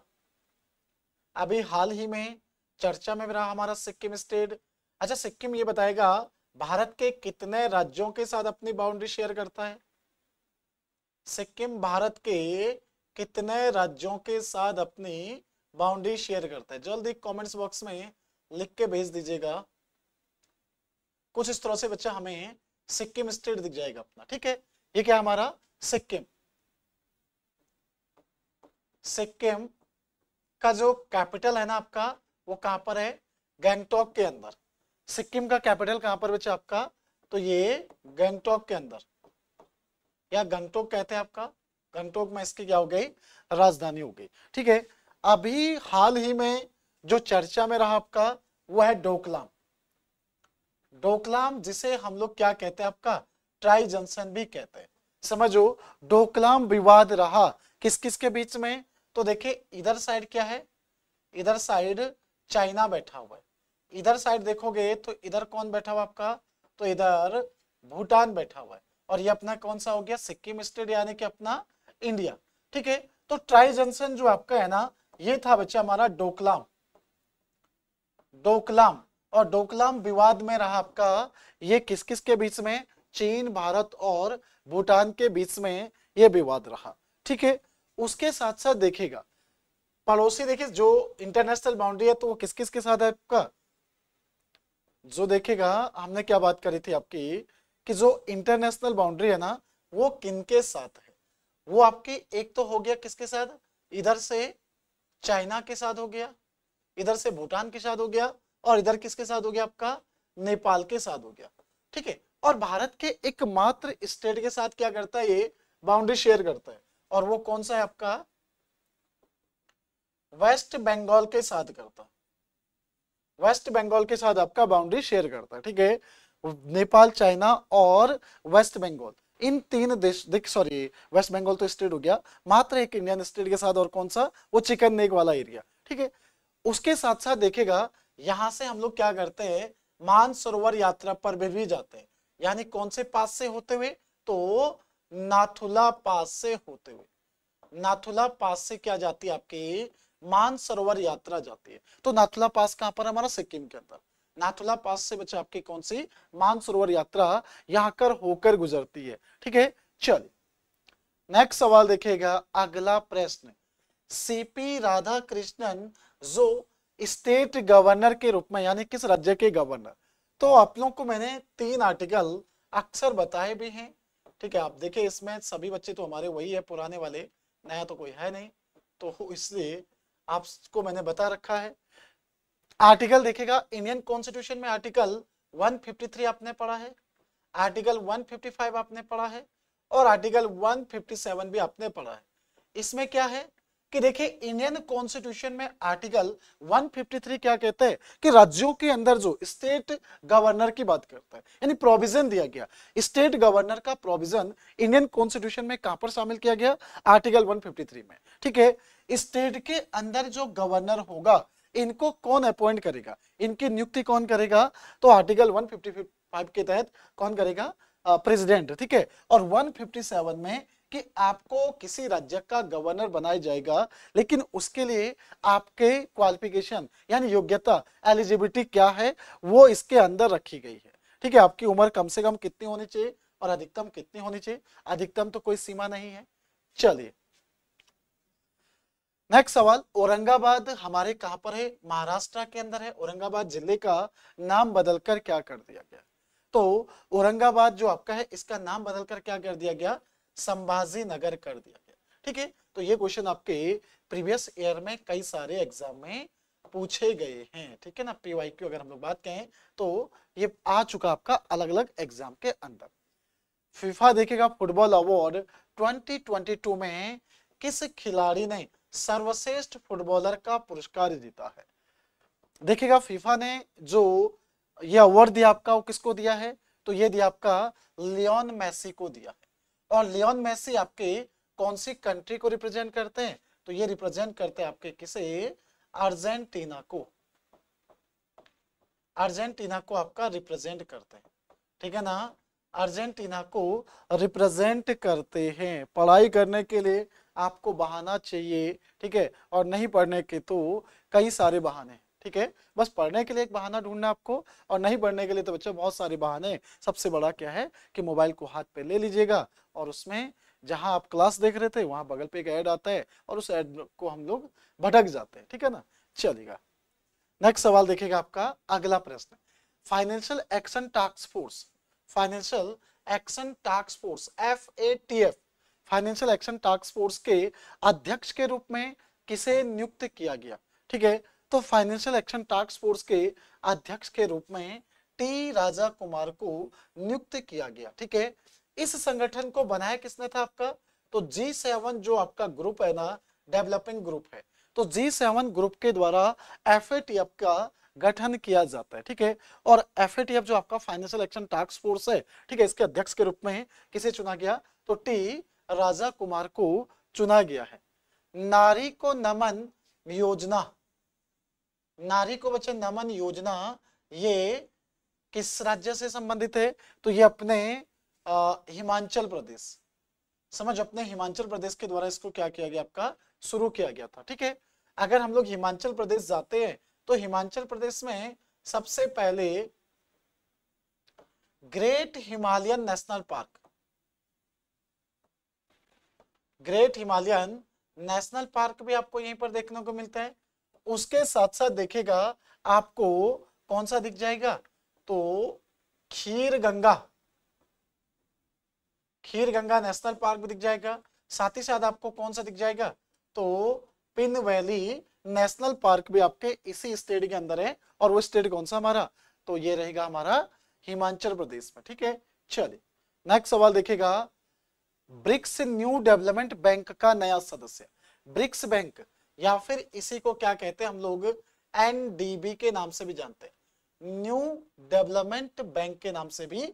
अभी हाल ही में चर्चा में रहा हमारा सिक्किम स्टेट अच्छा सिक्किम ये बताएगा भारत के कितने राज्यों के साथ अपनी बाउंड्री शेयर करता है सिक्किम भारत के कितने राज्यों के साथ अपनी बाउंड्री शेयर करता है जल्दी कमेंट्स बॉक्स में लिख के भेज दीजिएगा कुछ इस तरह से बच्चा हमें सिक्किम स्टेट दिख जाएगा अपना ठीक है ये क्या हमारा सिक्किम सिक्किम का जो कैपिटल है ना आपका वो कहां पर है गैंगटॉक के अंदर सिक्किम का कैपिटल कहां पर बचा आपका तो ये गंगटोक के अंदर या गंगटोक कहते हैं आपका गंगटोक में इसकी क्या हो गई राजधानी हो गई ठीक है अभी हाल ही में जो चर्चा में रहा आपका वो है डोकलाम डोकलाम जिसे हम लोग क्या कहते हैं आपका ट्राई जंक्शन भी कहते हैं समझो डोकलाम विवाद रहा किस किस के बीच में तो देखे इधर साइड क्या है इधर साइड चाइना बैठा हुआ है इधर साइड देखोगे तो इधर कौन बैठा हुआ आपका तो इधर भूटान बैठा हुआ है और ये अपना कौन सा हो गया सिक्किम स्टेट यानी कि अपना इंडिया ठीक है तो ट्राई जंक्शन जो आपका है ना ये था बच्चा हमारा डोकलाम डोकलाम और डोकलाम विवाद में रहा आपका ये किस किस के बीच में चीन भारत और भूटान के बीच में ये विवाद रहा ठीक है उसके साथ साथ देखेगा पड़ोसी देखिए जो इंटरनेशनल बाउंड्री है तो वो किस किस के साथ है आपका जो देखेगा हमने क्या बात करी थी आपकी कि जो इंटरनेशनल बाउंड्री है ना वो किन के साथ है वो आपकी एक तो हो गया किसके साथ इधर से चाइना के साथ हो गया इधर से भूटान के साथ हो गया और इधर किसके साथ हो गया आपका नेपाल के साथ हो गया ठीक है और भारत के एकमात्र स्टेट के साथ क्या करता है ये बाउंड्री शेयर करता है और वो कौन सा है आपका वेस्ट बंगाल के साथ करता वेस्ट बंगाल के साथ आपका बाउंड्री शेयर करता है ठीक है नेपाल चाइना और वेस्ट बंगाल इन तीन देश देख सॉरी वेस्ट बंगाल तो स्टेट हो गया मात्र एक इंडियन स्टेट के साथ और कौन सा वो चिकन नेक वाला एरिया ठीक है उसके साथ साथ देखेगा यहां से हम लोग क्या करते हैं मानसरोवर यात्रा पर भी, भी जाते हैं यानी कौन से पास से होते हुए तो नाथुला पास से होते हुए नाथुला पास से क्या जाती है आपकी मानसरोवर यात्रा जाती है तो नाथुला पास कहां पर हमारा सिक्किम के अंदर नाथुला पास से बच्चे आपकी कौन सी मानसरोवर यात्रा यहाँ कर होकर गुजरती है ठीक है चल नेक्स्ट सवाल देखिएगा अगला प्रश्न सीपी राधा कृष्णन जो स्टेट गवर्नर के रूप में यानी किस राज्य के गवर्नर तो आप लोगों को मैंने तीन आर्टिकल अक्सर बताए भी हैं ठीक है आप देखिए इसमें सभी बच्चे तो हमारे वही है पुराने वाले नया तो कोई है नहीं तो इसलिए आपको मैंने बता रखा है आर्टिकल देखेगा इंडियन कॉन्स्टिट्यूशन में आर्टिकल 153 आपने पढ़ा है आर्टिकल 155 आपने पढ़ा है और आर्टिकल 157 भी आपने पढ़ा है इसमें क्या है कि देखिए इंडियन कॉन्स्टिट्यूशन में आर्टिकल 153 क्या कहता है कि राज्यों के अंदर जो स्टेट गवर्नर की बात करता है यानी प्रोविजन दिया गया स्टेट गवर्नर का प्रोविजन इंडियन कॉन्स्टिट्यूशन में कहां पर शामिल किया गया आर्टिकल 153 में ठीक है स्टेट के अंदर जो गवर्नर होगा इनको कौन अपॉइंट करेगा इनकी नियुक्ति कौन करेगा तो आर्टिकल 155 के तहत कौन करेगा प्रेसिडेंट ठीक है और 157 में कि आपको किसी राज्य का गवर्नर बनाया जाएगा लेकिन उसके लिए आपके क्वालिफिकेशन यानी योग्यता एलिजिबिलिटी क्या है वो इसके अंदर रखी गई है ठीक है आपकी उम्र कम से कम कितनी होनी चाहिए और अधिकतम कितनी होनी चाहिए अधिकतम तो कोई सीमा नहीं है चलिए नेक्स्ट सवाल औरंगाबाद हमारे कहां पर है महाराष्ट्र के अंदर है औरंगाबाद जिले का नाम बदलकर क्या कर दिया गया तो औरंगाबाद जो आपका है इसका नाम बदलकर क्या कर दिया गया संभाजी नगर कर दिया गया ठीक है तो ये क्वेश्चन आपके प्रीवियस ईयर में कई सारे एग्जाम में पूछे गए हैं ठीक है ना पीवाई अगर हम लोग बात कहें तो ये आ चुका आपका अलग अलग एग्जाम के अंदर फिफा देखेगा फुटबॉल अवार्ड ट्वेंटी में किस खिलाड़ी ने सर्वश्रेष्ठ फुटबॉलर का पुरस्कार जीता है देखिएगा फीफा ने जो ये अवार्ड दिया आपका वो किसको दिया है तो ये दिया आपका लियोन मैसी को दिया है और लियोन मैसी आपके कौन सी कंट्री को रिप्रेजेंट करते हैं तो ये रिप्रेजेंट करते हैं आपके किसे अर्जेंटीना को अर्जेंटीना को आपका रिप्रेजेंट करते हैं ठीक है ना अर्जेंटीना को रिप्रेजेंट करते हैं पढ़ाई करने के लिए आपको बहाना चाहिए ठीक है और नहीं पढ़ने के तो कई सारे बहाने ठीक है बस पढ़ने के लिए एक बहाना ढूंढना आपको और नहीं पढ़ने के लिए तो बच्चों बहुत सारे बहाने सबसे बड़ा क्या है कि मोबाइल को हाथ पे ले लीजिएगा और उसमें जहां आप क्लास देख रहे थे वहां बगल पे एक ऐड आता है और उस ऐड को हम लोग भटक जाते हैं ठीक है ना चलेगा नेक्स्ट सवाल देखेगा आपका अगला प्रश्न financial action task force financial action task force F A T F financial action task force के अध्यक्ष के रूप में किसे नियुक्त किया गया ठीक है तो फाइनेंशियल एक्शन टास्क फोर्स के अध्यक्ष के रूप में टी राजा कुमार को नियुक्त किया गया ठीक है इस संगठन को बनाया किसने था आपका तो जी सेवन जो आपका ग्रुप है ना डेवलपिंग ग्रुप है तो जी सेवन ग्रुप के द्वारा एफ का गठन किया जाता है ठीक है और एफ जो आपका फाइनेंशियल एक्शन टास्क फोर्स है ठीक है इसके अध्यक्ष के रूप में किसे चुना गया तो टी राजा कुमार को चुना गया है नारी को नमन योजना नारी को बच्चे नमन योजना ये किस राज्य से संबंधित है तो ये अपने हिमाचल प्रदेश समझ अपने हिमाचल प्रदेश के द्वारा इसको क्या किया गया आपका शुरू किया गया था ठीक है अगर हम लोग हिमाचल प्रदेश जाते हैं तो हिमाचल प्रदेश में सबसे पहले great Himalayan national park great Himalayan national park भी आपको यहीं पर देखने को मिलता है उसके साथ साथ देखेगा आपको कौन सा दिख जाएगा तो खीर गंगा खीर गंगा नेशनल पार्क भी दिख जाएगा साथ ही साथ आपको कौन सा दिख जाएगा तो पिन वैली नेशनल पार्क भी आपके इसी स्टेट के अंदर है और वो स्टेट कौन सा हमारा तो ये रहेगा हमारा हिमाचल प्रदेश में ठीक है चलिए नेक्स्ट सवाल देखेगा ब्रिक्स न्यू डेवलपमेंट बैंक का नया सदस्य ब्रिक्स बैंक या फिर इसी को क्या कहते हैं हम लोग एनडीबी के नाम से भी जानते हैं न्यू डेवलपमेंट बैंक के नाम से भी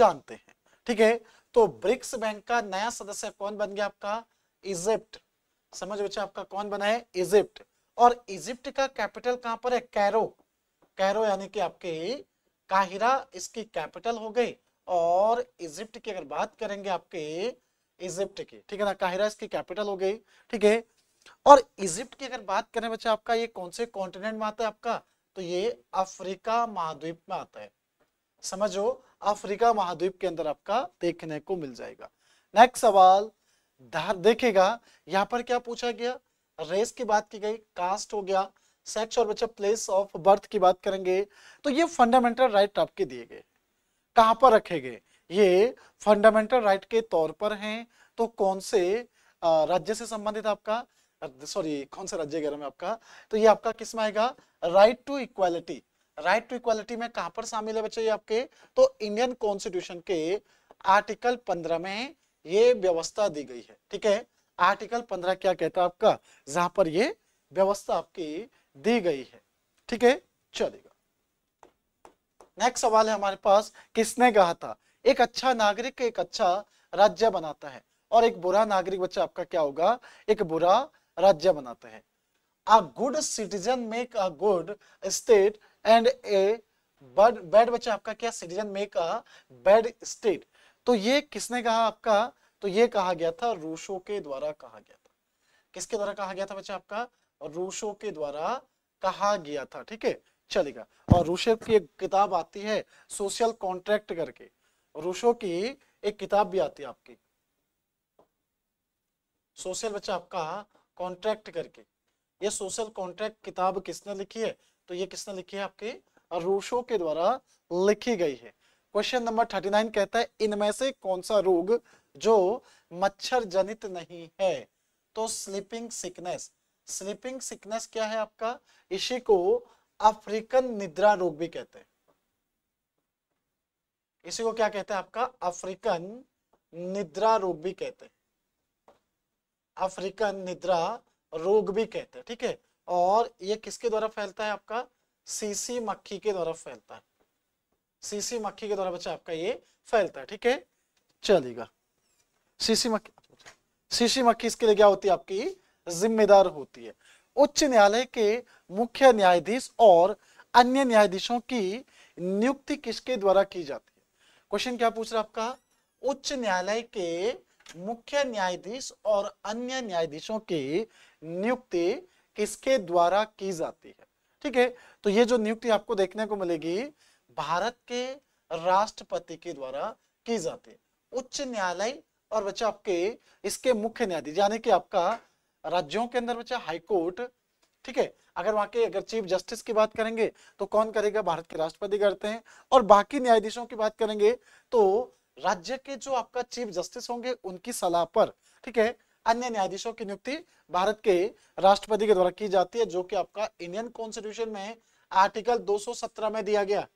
जानते हैं ठीक है तो ब्रिक्स बैंक का नया सदस्य कौन बन गया आपका इजिप्ट समझ बच्चा आपका कौन बना है इजिप्ट और इजिप्ट का कैपिटल कहां पर है कैरो कैरो यानी कि आपके काहिरा इसकी कैपिटल हो गई और इजिप्ट की अगर बात करेंगे आपके इजिप्ट की ठीक है ना काहिरा इसकी कैपिटल हो गई ठीक है और इजिप्ट की अगर बात करें बच्चा आपका ये कौन से कॉन्टिनेंट में आता है आपका तो ये अफ्रीका महाद्वीप में आता है समझो अफ्रीका महाद्वीप के अंदर आपका देखने को मिल जाएगा नेक्स्ट सवाल देखेगा यहाँ पर क्या पूछा गया रेस की बात की गई कास्ट हो गया सेक्स और बच्चा प्लेस ऑफ बर्थ की बात करेंगे तो ये फंडामेंटल राइट आपके दिए गए कहां पर रखे गए ये फंडामेंटल राइट के तौर पर हैं तो कौन से राज्य से संबंधित आपका सॉरी कौन से राज्य में आपका तो ये आपका किस में आएगा right to equality right to equality में कहां पर शामिल है बच्चे ये आपके तो इंडियन कॉन्स्टिट्यूशन के आर्टिकल पंद्रह में ये व्यवस्था दी गई है ठीक है आर्टिकल पंद्रह क्या कहता है आपका जहां पर ये व्यवस्था आपकी दी गई है ठीक है चलेगा नेक्स्ट सवाल है हमारे पास किसने कहा था एक अच्छा नागरिक एक अच्छा राज्य बनाता है और एक बुरा नागरिक बच्चा आपका क्या होगा एक बुरा राज्य बनाता है a good citizen make a good state and a bad bad बच्चा आपका क्या citizen make a bad state तो ये किसने कहा आपका तो ये कहा गया था रूसो के द्वारा कहा गया था किसके द्वारा कहा गया था बच्चा आपका रूसो के द्वारा कहा गया था ठीक है चलेगा और रूसो की एक किताब आती है सोशल कॉन्ट्रैक्ट करके रूसो की एक किताब भी आती है आपकी सोशल बच्चा आपका कॉन्ट्रैक्ट करके ये सोशल कॉन्ट्रैक्ट किताब किसने लिखी है तो ये किसने लिखी है आपके रूसो के द्वारा लिखी गई है क्वेश्चन नंबर थर्टी नाइन कहता है इनमें से कौन सा रोग जो मच्छर जनित नहीं है तो स्लीपिंग सिकनेस स्लीपिंग सिकनेस क्या है आपका इसी को अफ्रीकन निद्रा रोग भी कहते हैं इसी को क्या कहते हैं आपका अफ्रीकन निद्रा रोग भी कहते हैं अफ्रीकन निद्रा रोग भी कहते हैं ठीक है और ये किसके द्वारा फैलता है आपका सीसी मक्खी के द्वारा फैलता है सीसी मक्खी के द्वारा बच्चा आपका ये फैलता है ठीक है चलेगा सीसी मक्खी सीसी मक्खी इसके लिए क्या होती है आपकी जिम्मेदार होती है उच्च न्यायालय के मुख्य न्यायाधीश और अन्य न्यायाधीशों की नियुक्ति किसके द्वारा की जाती है क्वेश्चन क्या पूछ रहा है आपका उच्च न्यायालय के मुख्य न्यायाधीश और अन्य न्यायाधीशों की नियुक्ति किसके द्वारा की जाती है ठीक है तो ये जो नियुक्ति आपको देखने को मिलेगी भारत के राष्ट्रपति के द्वारा की जाती है उच्च न्यायालय और बच्चा आपके इसके मुख्य न्यायाधीश यानी कि आपका राज्यों के अंदर बच्चा हाईकोर्ट ठीक है अगर वहां के अगर चीफ जस्टिस की बात करेंगे तो कौन करेगा भारत के राष्ट्रपति करते हैं और बाकी न्यायाधीशों की बात करेंगे तो राज्य के जो आपका चीफ जस्टिस होंगे उनकी सलाह पर ठीक है अन्य न्यायाधीशों की नियुक्ति भारत के राष्ट्रपति के द्वारा की जाती है जो कि आपका इंडियन कॉन्स्टिट्यूशन में आर्टिकल 217 में दिया गया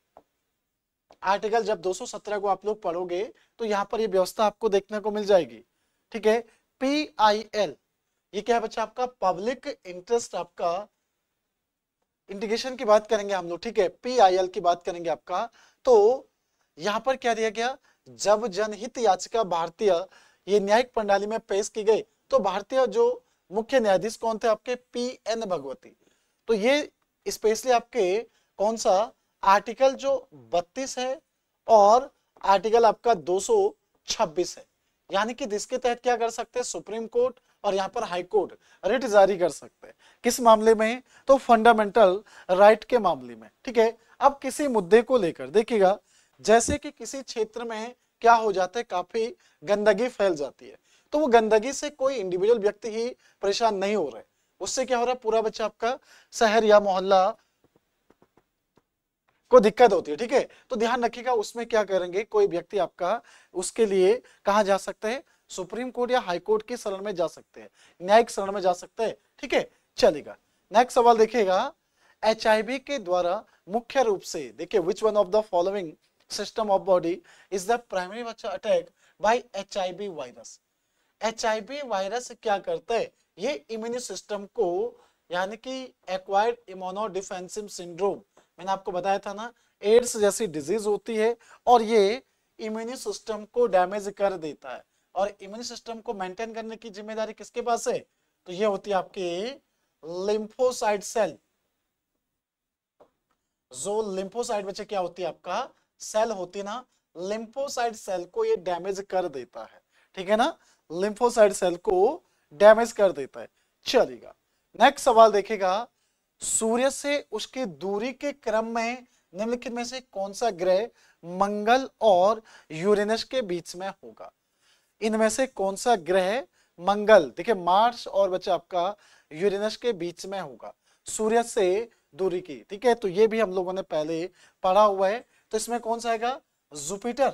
आर्टिकल जब 217 को आप लोग पढ़ोगे तो यहाँ पर ये व्यवस्था आपको देखने को मिल जाएगी ठीक है पी आई एल ये क्या है बच्चा आपका पब्लिक इंटरेस्ट आपका इंटीग्रेशन की बात करेंगे हम लोग ठीक है पी आई एल की बात करेंगे आपका तो यहाँ पर क्या दिया गया जब जनहित याचिका भारतीय ये न्यायिक प्रणाली में पेश की गई तो भारतीय जो मुख्य न्यायाधीश कौन थे आपके पी एन भगवती तो ये स्पेशली आपके कौन सा आर्टिकल जो 32 है और आर्टिकल आपका 226 है यानी कि जिसके तहत क्या कर सकते हैं सुप्रीम कोर्ट और यहाँ पर हाई कोर्ट रिट जारी कर सकते हैं किस मामले में तो फंडामेंटल राइट के मामले में ठीक है अब किसी मुद्दे को लेकर देखिएगा जैसे कि किसी क्षेत्र में क्या हो जाता है काफी गंदगी फैल जाती है तो वो गंदगी से कोई इंडिविजुअल व्यक्ति ही परेशान नहीं हो रहे उससे क्या हो रहा है पूरा बच्चा आपका शहर या मोहल्ला को दिक्कत होती है ठीक है तो ध्यान रखिएगा उसमें क्या करेंगे कोई व्यक्ति आपका उसके लिए कहा जा सकता है सुप्रीम कोर्ट या हाई कोर्ट के शरण में जा सकते हैं न्यायिक शरण में जा सकते हैं ठीक है चलेगा नेक्स्ट सवाल देखिएगा एच के द्वारा मुख्य रूप से देखिए which one of the following system of body is the primary attack by H virus H virus क्या करता है ये इम्यून सिस्टम को यानी कि एक्वायर्ड इमोनो डिफेंसिव सिंड्रोम मैंने आपको बताया था ना एड्स जैसी डिजीज होती है और ये इम्यूनी सिस्टम को डैमेज कर देता है और इम्यून सिस्टम को मेंटेन करने की जिम्मेदारी किसके पास है तो ये होती है आपके लिम्फोसाइड सेल जो लिम्फोसाइड बच्चे क्या होती है आपका सेल होती ना लिम्फोसाइड सेल को ये डैमेज कर देता है ठीक है ना लिम्फोसाइड सेल को डैमेज कर देता है चलेगा नेक्स्ट सवाल देखेगा सूर्य से उसकी दूरी के क्रम में निम्नलिखित में से कौन सा ग्रह मंगल और यूरेनस के बीच में होगा इनमें से कौन सा ग्रह मंगल देखिए मार्स और बच्चा आपका यूरेनस के बीच में होगा सूर्य से दूरी की ठीक है तो ये भी हम लोगों ने पहले पढ़ा हुआ है तो इसमें कौन सा आएगा जुपिटर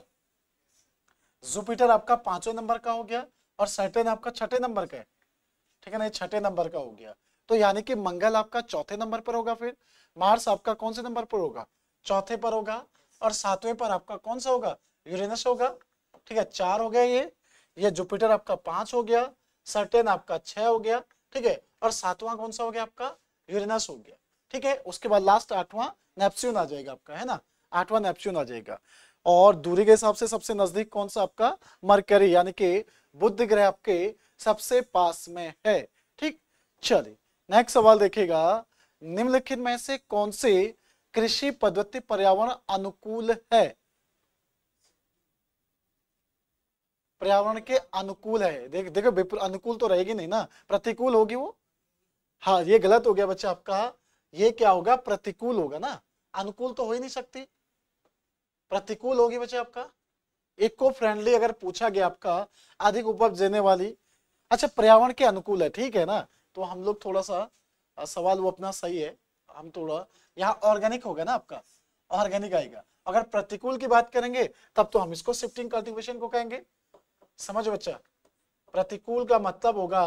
जुपिटर आपका पांचवें नंबर का हो गया और सैटर्न आपका छठे नंबर का है ठीक है ना छठे नंबर का हो गया तो यानी कि मंगल आपका चौथे नंबर पर होगा फिर मार्स आपका कौन से नंबर पर होगा चौथे पर होगा और सातवें पर आपका कौन सा होगा यूरेनस होगा ठीक है चार हो गया ये ये जुपिटर आपका पांच हो गया सर्टेन आपका छह हो गया ठीक है और सातवां कौन सा हो गया आपका यूरेनस हो गया ठीक है उसके बाद लास्ट आठवां नेपच्यून आ जाएगा आपका है ना आठवां नेपच्यून आ जाएगा और दूरी के हिसाब से सबसे नजदीक कौन सा आपका मरकरी यानी कि बुद्ध ग्रह आपके सबसे पास में है ठीक चलिए नेक्स्ट सवाल देखिएगा निम्नलिखित में से कौन सी कृषि पद्धति पर्यावरण अनुकूल है पर्यावरण के अनुकूल है देख देखो अनुकूल तो रहेगी नहीं ना प्रतिकूल होगी वो हाँ ये गलत हो गया बच्चा आपका ये क्या होगा प्रतिकूल होगा ना अनुकूल तो हो ही नहीं सकती प्रतिकूल होगी बच्चे आपका इको फ्रेंडली अगर पूछा गया आपका अधिक उपज देने वाली अच्छा पर्यावरण के अनुकूल है ठीक है ना तो हम लोग थोड़ा सा सवाल वो अपना सही है हम थोड़ा यहाँ ऑर्गेनिक होगा ना आपका ऑर्गेनिक आएगा अगर प्रतिकूल की बात करेंगे तब तो हम इसको शिफ्टिंग कल्टिवेशन को कहेंगे समझ बच्चा प्रतिकूल का मतलब होगा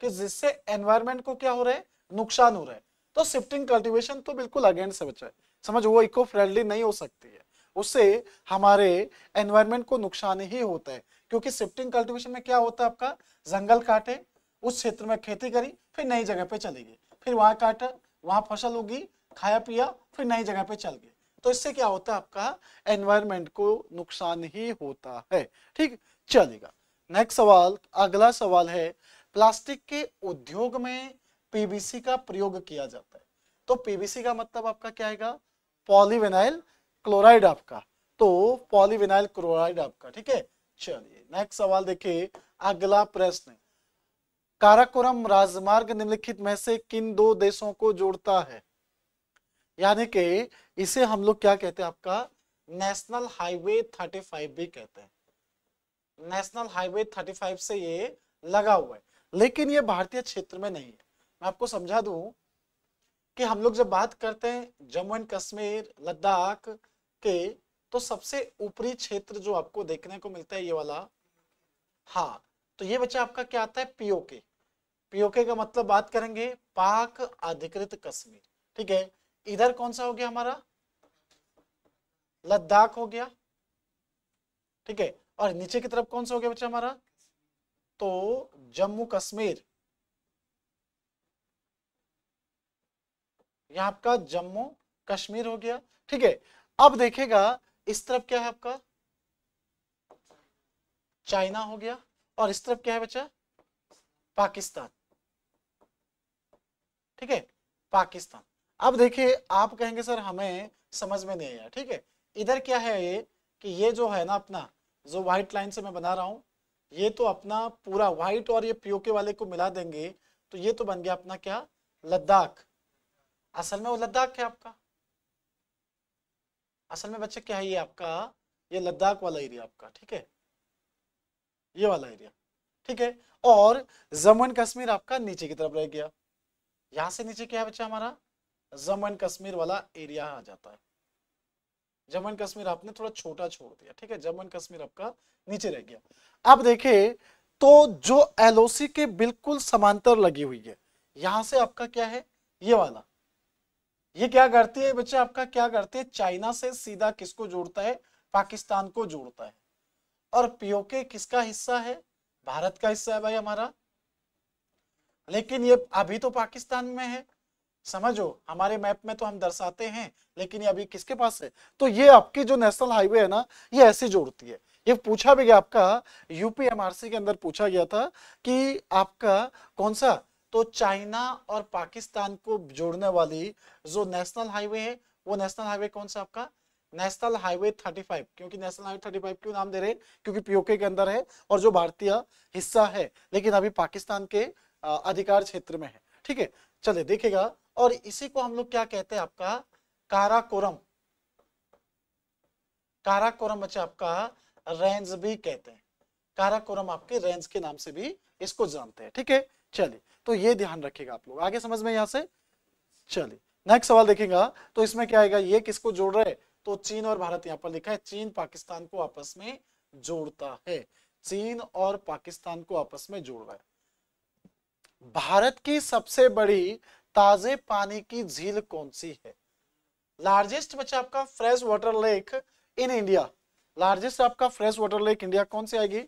कि जिससे एनवायरमेंट को क्या हो रहा है नुकसान हो रहा है तो शिफ्टिंग कल्टिवेशन तो बिल्कुल अगेंस्ट है बच्चा समझ वो इको फ्रेंडली नहीं हो सकती है उससे हमारे एनवायरमेंट को नुकसान ही होता है क्योंकि शिफ्टिंग कल्टिवेशन में क्या होता है आपका जंगल काटे उस क्षेत्र में खेती करी फिर नई जगह पे चले गए फिर वहां काटा वहां फसल उगी खाया पिया फिर नई जगह पे चल गए तो इससे क्या होता है आपका एनवायरमेंट को नुकसान ही होता है ठीक चलेगा नेक्स्ट सवाल अगला सवाल है प्लास्टिक के उद्योग में पीबीसी का प्रयोग किया जाता है तो पीबीसी का मतलब आपका क्या आएगा पॉलीविनाइल क्लोराइड आपका तो पॉलीविनाइल क्लोराइड आपका ठीक है चलिए नेक्स्ट सवाल देखिए अगला प्रश्न काराकोरम राजमार्ग निम्नलिखित में से किन दो देशों को जोड़ता है यानी कि इसे हम लोग क्या कहते हैं आपका नेशनल हाईवे 35 भी कहते हैं नेशनल हाईवे 35 से ये लगा हुआ है लेकिन ये भारतीय क्षेत्र में नहीं है मैं आपको समझा दू कि हम लोग जब बात करते हैं जम्मू एंड कश्मीर लद्दाख के तो सबसे ऊपरी क्षेत्र जो आपको देखने को मिलता है ये वाला हाँ तो ये बच्चा आपका क्या आता है पीओके पीओके का मतलब बात करेंगे पाक अधिकृत कश्मीर ठीक है इधर कौन सा हो गया हमारा लद्दाख हो गया ठीक है और नीचे की तरफ कौन सा हो गया बच्चा हमारा तो जम्मू कश्मीर यह आपका जम्मू कश्मीर हो गया ठीक है अब देखेगा इस तरफ क्या है आपका चाइना हो गया और इस तरफ क्या है बच्चा पाकिस्तान ठीक है पाकिस्तान अब देखिए आप कहेंगे सर हमें समझ में नहीं आया ठीक है इधर क्या है ये कि ये जो है ना अपना जो व्हाइट लाइन से मैं बना रहा हूँ ये तो अपना पूरा व्हाइट और ये पीओके वाले को मिला देंगे तो ये तो बन गया अपना क्या लद्दाख असल में वो लद्दाख है आपका असल में बच्चे क्या है ये आपका ये लद्दाख वाला एरिया आपका ठीक है ये वाला एरिया ठीक है और जम्मू एंड कश्मीर आपका नीचे की तरफ रह गया यहाँ से नीचे क्या है बच्चा हमारा जम्मू एंड कश्मीर वाला एरिया आ जाता है जम्मू एंड कश्मीर आपने थोड़ा छोटा छोड़ दिया ठीक है जम्मू एंड कश्मीर आपका नीचे रह गया अब देखे तो जो एलओसी के बिल्कुल समांतर लगी हुई है यहां से आपका क्या है ये वाला ये क्या करती है बच्चे आपका क्या करती है चाइना से सीधा किसको जोड़ता है पाकिस्तान को जोड़ता है और पीओके किसका हिस्सा है भारत का हिस्सा है भाई हमारा लेकिन ये अभी तो पाकिस्तान में है समझो हमारे मैप में तो हम दर्शाते हैं लेकिन ये अभी किसके पास है तो ये आपकी जो नेशनल हाईवे है ना ये ऐसे जोड़ती है ये पूछा भी गया आपका यूपीएमआरसी के अंदर पूछा गया था कि आपका कौन सा तो चाइना और पाकिस्तान को जोड़ने वाली जो नेशनल हाईवे है वो नेशनल हाईवे कौन सा आपका नेशनल हाईवे 35 क्योंकि नेशनल हाईवे 35 क्यों नाम दे रहे हैं क्योंकि पीओके के अंदर है और जो भारतीय हिस्सा है लेकिन अभी पाकिस्तान के अधिकार क्षेत्र में है ठीक है चले देखेगा और इसी को हम लोग क्या कहते हैं आपका काराकोरम काराकोरम बच्चे आपका रेंज भी कहते हैं काराकोरम आपके रेंज के नाम से भी इसको जानते हैं ठीक है चलिए तो ये ध्यान रखिएगा आप लोग आगे समझ में यहां से चलिए नेक्स्ट सवाल देखेगा तो इसमें क्या आएगा ये किसको जोड़ रहे तो चीन और भारत यहाँ पर लिखा है चीन पाकिस्तान को आपस में जोड़ता है चीन और पाकिस्तान को आपस में जोड़ रहा है भारत की सबसे बड़ी ताजे पानी की झील कौन सी है लार्जेस्ट बच्चा आपका fresh water lake in India largest आपका फ्रेश वाटर लेक इंडिया कौन सी आएगी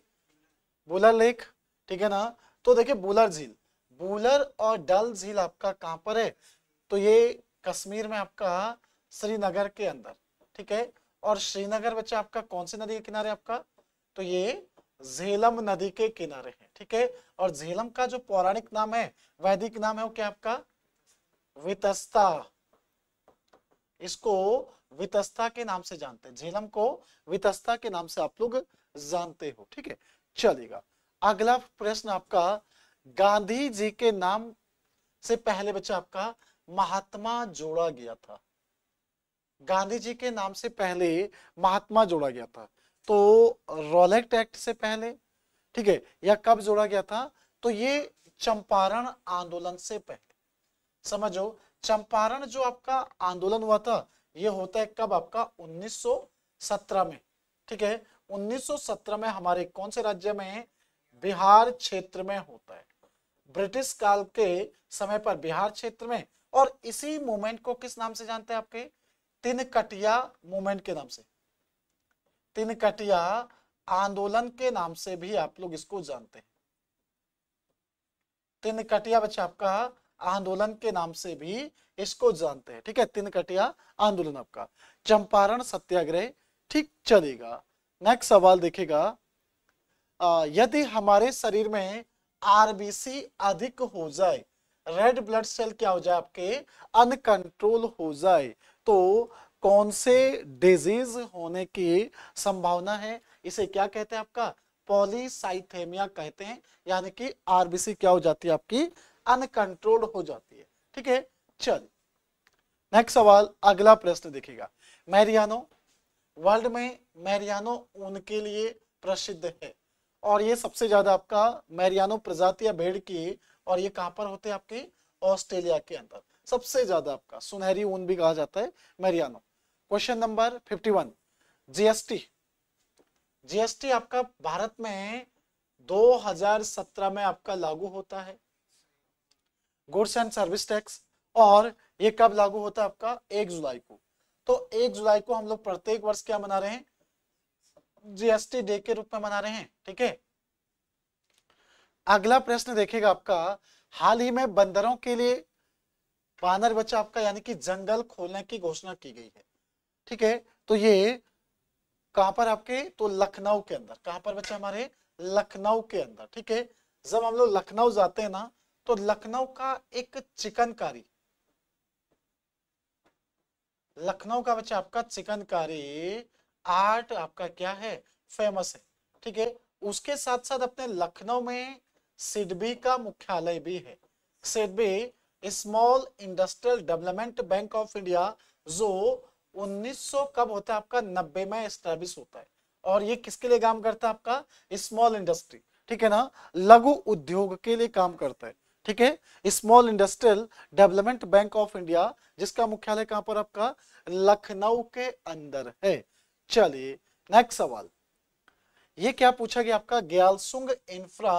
बुलर लेक ठीक है ना तो देखिए बुलर झील बुलर और डल झील आपका कहां पर है तो ये कश्मीर में आपका श्रीनगर के अंदर ठीक है और श्रीनगर बच्चा आपका कौन सी नदी के किनारे आपका तो ये झेलम नदी के किनारे है ठीक है और झेलम का जो पौराणिक नाम है वैदिक नाम है वो क्या आपका वितस्ता इसको वितस्ता के नाम से जानते हैं झेलम को वितस्ता के नाम से आप लोग जानते हो ठीक है चलेगा अगला प्रश्न आपका गांधी जी के नाम से पहले बच्चा आपका महात्मा जोड़ा गया था गांधी जी के नाम से पहले महात्मा जोड़ा गया था तो रोलेक्ट एक्ट से पहले ठीक है यह कब जोड़ा गया था तो ये चंपारण आंदोलन से पहले समझो चंपारण जो आपका आंदोलन हुआ था ये होता है कब आपका 1917 में ठीक है 1917 में हमारे कौन से राज्य में है बिहार क्षेत्र में होता है ब्रिटिश काल के समय पर बिहार क्षेत्र में और इसी मूवमेंट को किस नाम से जानते हैं आपके तिनकटिया मूवमेंट के नाम से तिनकटिया आंदोलन के नाम से भी आप लोग इसको जानते हैं तिनकटिया बच्चा आपका आंदोलन के नाम से भी इसको जानते हैं ठीक है तिनकटिया आंदोलन आपका चंपारण सत्याग्रह ठीक चलेगा नेक्स्ट सवाल देखेगा यदि हमारे शरीर में आरबीसी अधिक हो जाए रेड ब्लड सेल क्या हो जाए आपके अनकंट्रोल हो जाए तो कौन से डिजीज होने की संभावना है इसे क्या कहते हैं आपका पॉलीसाइथेमिया कहते हैं यानी कि आरबीसी क्या हो जाती है आपकी अनकंट्रोल्ड हो जाती है ठीक है चल नेक्स्ट सवाल अगला प्रश्न देखिएगा मैरियानो वर्ल्ड में मैरियानो उनके लिए प्रसिद्ध है और ये सबसे ज्यादा आपका मैरियानो प्रजाति या भेड़ की और ये कहां पर होते हैं आपके ऑस्ट्रेलिया के अंदर सबसे ज्यादा आपका सुनहरी ऊन भी कहा जाता है मैरियानो question number fifty one GST GST आपका भारत में 2017 में आपका लागू होता है गुड्स एंड सर्विस टैक्स और ये कब लागू होता है आपका एक जुलाई को तो एक जुलाई को हम लोग प्रत्येक वर्ष क्या मना रहे हैं जीएसटी डे के रूप में मना रहे हैं ठीक है अगला प्रश्न देखेगा आपका हाल ही में बंदरों के लिए बानर बचा आपका यानी कि जंगल खोलने की घोषणा की गई है ठीक है तो ये कहां पर आपके तो लखनऊ के अंदर कहां पर बच्चे हमारे लखनऊ के अंदर ठीक है जब हम लोग लखनऊ जाते हैं ना तो लखनऊ का एक चिकनकारी लखनऊ का बच्चा आपका चिकनकारी आर्ट आपका क्या है फेमस है ठीक है उसके साथ साथ अपने लखनऊ में सिडबी का मुख्यालय भी है SIDBI small industrial development bank of India जो 1900 कब होता है आपका नब्बे में एस्टेब्लिश होता है और ये किसके लिए काम करता है आपका स्मॉल इंडस्ट्री ठीक है ना लघु उद्योग के लिए काम करता है ठीक है small industrial development bank of India जिसका मुख्यालय कहां पर आपका लखनऊ के अंदर है चलिए नेक्स्ट सवाल ये क्या पूछा गया आपका ग्यालसुंग इंफ्रा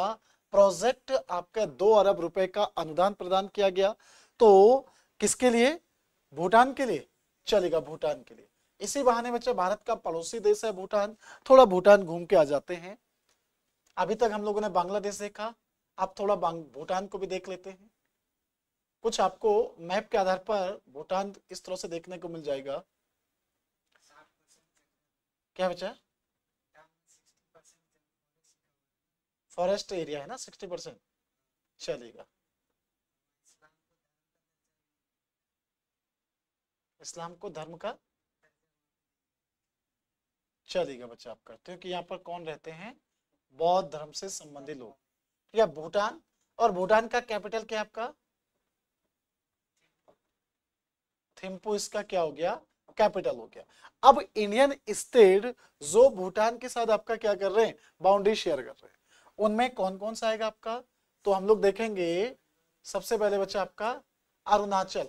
प्रोजेक्ट आपका दो अरब रुपए का अनुदान प्रदान किया गया तो किसके लिए भूटान के लिए चलेगा भूटान के लिए इसी बहाने बच्चा भारत का पड़ोसी देश है भूटान थोड़ा भूटान घूम के आ जाते हैं अभी तक हम लोगों ने बांग्लादेश देखा आप थोड़ा भूटान को भी देख लेते हैं कुछ आपको मैप के आधार पर भूटान इस तरह से देखने को मिल जाएगा क्या बचा फॉरेस्ट एरिया है ना सिक्सटी परसेंट चलेगा इस्लाम को धर्म का चलेगा बच्चा आपका क्योंकि यहाँ पर कौन रहते हैं बौद्ध धर्म से संबंधित लोग या भूटान और भूटान का कैपिटल क्या आपका थिम्पू इसका क्या हो गया कैपिटल हो गया अब इंडियन स्टेट जो भूटान के साथ आपका क्या कर रहे हैं बाउंड्री शेयर कर रहे हैं उनमें कौन कौन सा आएगा आपका तो हम लोग देखेंगे सबसे पहले बच्चा आपका अरुणाचल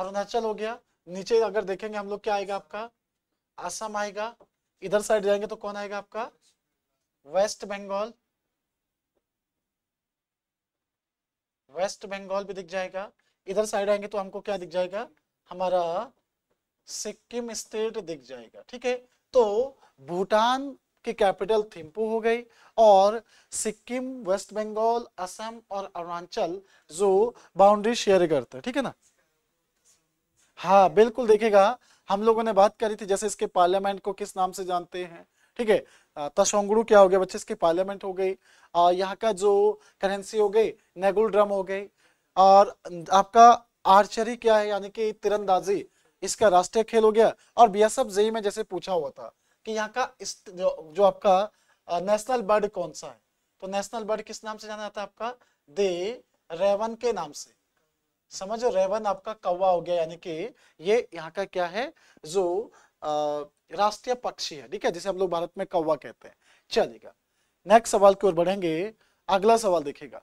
अरुणाचल हो गया नीचे अगर देखेंगे हम लोग क्या आएगा आपका आसम आएगा इधर साइड जाएंगे तो कौन आएगा आपका वेस्ट बंगाल वेस्ट बंगाल भी दिख जाएगा इधर साइड आएंगे तो हमको क्या दिख जाएगा हमारा सिक्किम स्टेट दिख जाएगा ठीक है तो भूटान की कैपिटल थिम्पू हो गई और सिक्किम वेस्ट बंगाल असम और अरुणाचल जो बाउंड्री शेयर करते हैं ठीक है ना हाँ बिल्कुल देखेगा हम लोगों ने बात करी थी जैसे इसके पार्लियामेंट को किस नाम से जानते हैं ठीक है तशोंगड़ू क्या हो गया बच्चे इसकी पार्लियामेंट हो गई यहाँ का जो करेंसी हो गई नेगुल ड्रम हो गई और आपका आर्चरी क्या है यानी कि तिरंदाजी इसका राष्ट्रीय खेल हो गया और बी एस जई में जैसे पूछा हुआ था कि यहाँ का इस जो, जो आपका नेशनल बर्ड कौन सा है तो नेशनल बर्ड किस नाम से जाना जाता है आपका दे रेवन के नाम से समझो रेवन आपका कौवा हो गया यानी कि ये यहाँ का क्या है जो राष्ट्रीय पक्षी है ठीक है जिसे हम लोग भारत में कौवा कहते हैं चलेगा नेक्स्ट सवाल की ओर बढ़ेंगे अगला सवाल देखेगा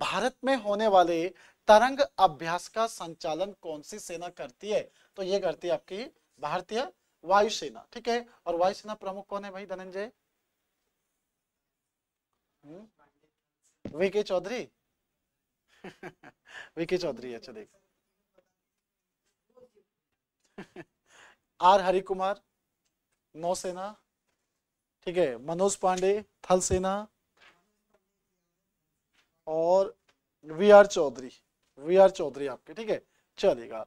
भारत में होने वाले तरंग अभ्यास का संचालन कौन सी सेना करती है तो ये करती है आपकी भारतीय वायुसेना ठीक है और वायुसेना प्रमुख कौन है भाई धनंजय हम्म, वी के चौधरी विकी चौधरी अच्छा देख आर हरि कुमार नौसेना ठीक है मनोज पांडे थल सेना और V R Chaudhary V R Chaudhary आपके ठीक है चलेगा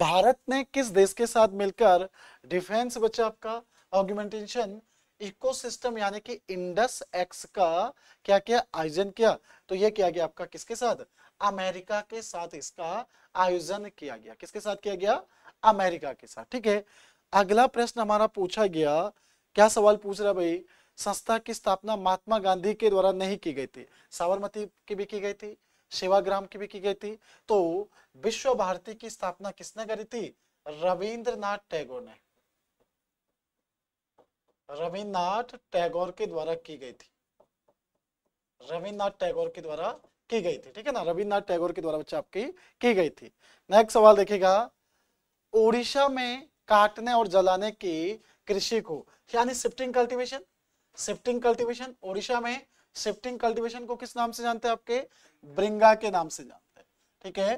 भारत ने किस देश के साथ मिलकर डिफेंस बच्चा आपका ऑर्गुमेंटेशन इकोसिस्टम यानी कि इंडस एक्स का क्या क्या आयोजन किया तो ये किया गया आपका किसके साथ अमेरिका के साथ इसका आयोजन किया गया किसके साथ किया गया अमेरिका के साथ ठीक है अगला प्रश्न हमारा पूछा गया क्या सवाल पूछ रहा भाई संस्था की स्थापना महात्मा गांधी के द्वारा नहीं की गई थी साबरमती की भी की गई थी सेवाग्राम की भी की गई थी तो विश्व भारती की स्थापना किसने करी थी रविंद्रनाथ टैगोर ने रविन्द्रनाथ टैगोर के द्वारा की गई थी रविन्द्रनाथ टैगोर के द्वारा की गई थी ठीक है ना रविन्द्रनाथ टैगोर के द्वारा बच्चे आपकी की गई थी नेक्स्ट सवाल देखिएगा ओडिशा में काटने और जलाने की कृषि को यानी shifting cultivation shifting cultivation Odisha में शिफ्टिंग कल्टीवेशन को किस नाम से जानते हैं आपके ब्रिंगा के नाम से जानते हैं ठीक है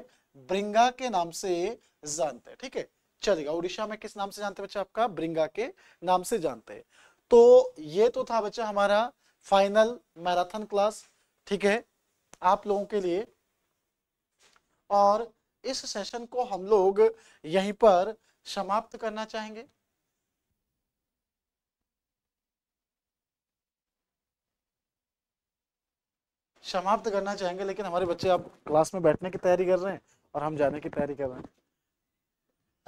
ब्रिंगा के नाम से जानते हैं ठीक है चलेगा अच्छा उड़ीसा में किस नाम से जानते बच्चा आपका ब्रिंगा के नाम से जानते हैं तो ये तो था बच्चा हमारा फाइनल मैराथन क्लास ठीक है आप लोगों के लिए और इस सेशन को हम लोग यहीं पर समाप्त करना चाहेंगे समाप्त करना चाहेंगे लेकिन हमारे बच्चे आप क्लास में बैठने की तैयारी कर रहे हैं और हम जाने की तैयारी कर रहे हैं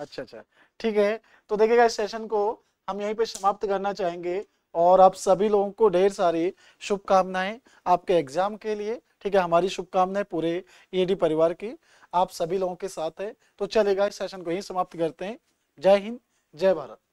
अच्छा अच्छा ठीक है तो देखिएगा इस सेशन को हम यहीं पे समाप्त करना चाहेंगे और आप सभी लोगों को ढेर सारी शुभकामनाएं आपके एग्जाम के लिए ठीक है हमारी शुभकामनाएं पूरे ईडी e परिवार की आप सभी लोगों के साथ है तो चलेगा इस सेशन को यहीं समाप्त करते हैं जय हिंद जय भारत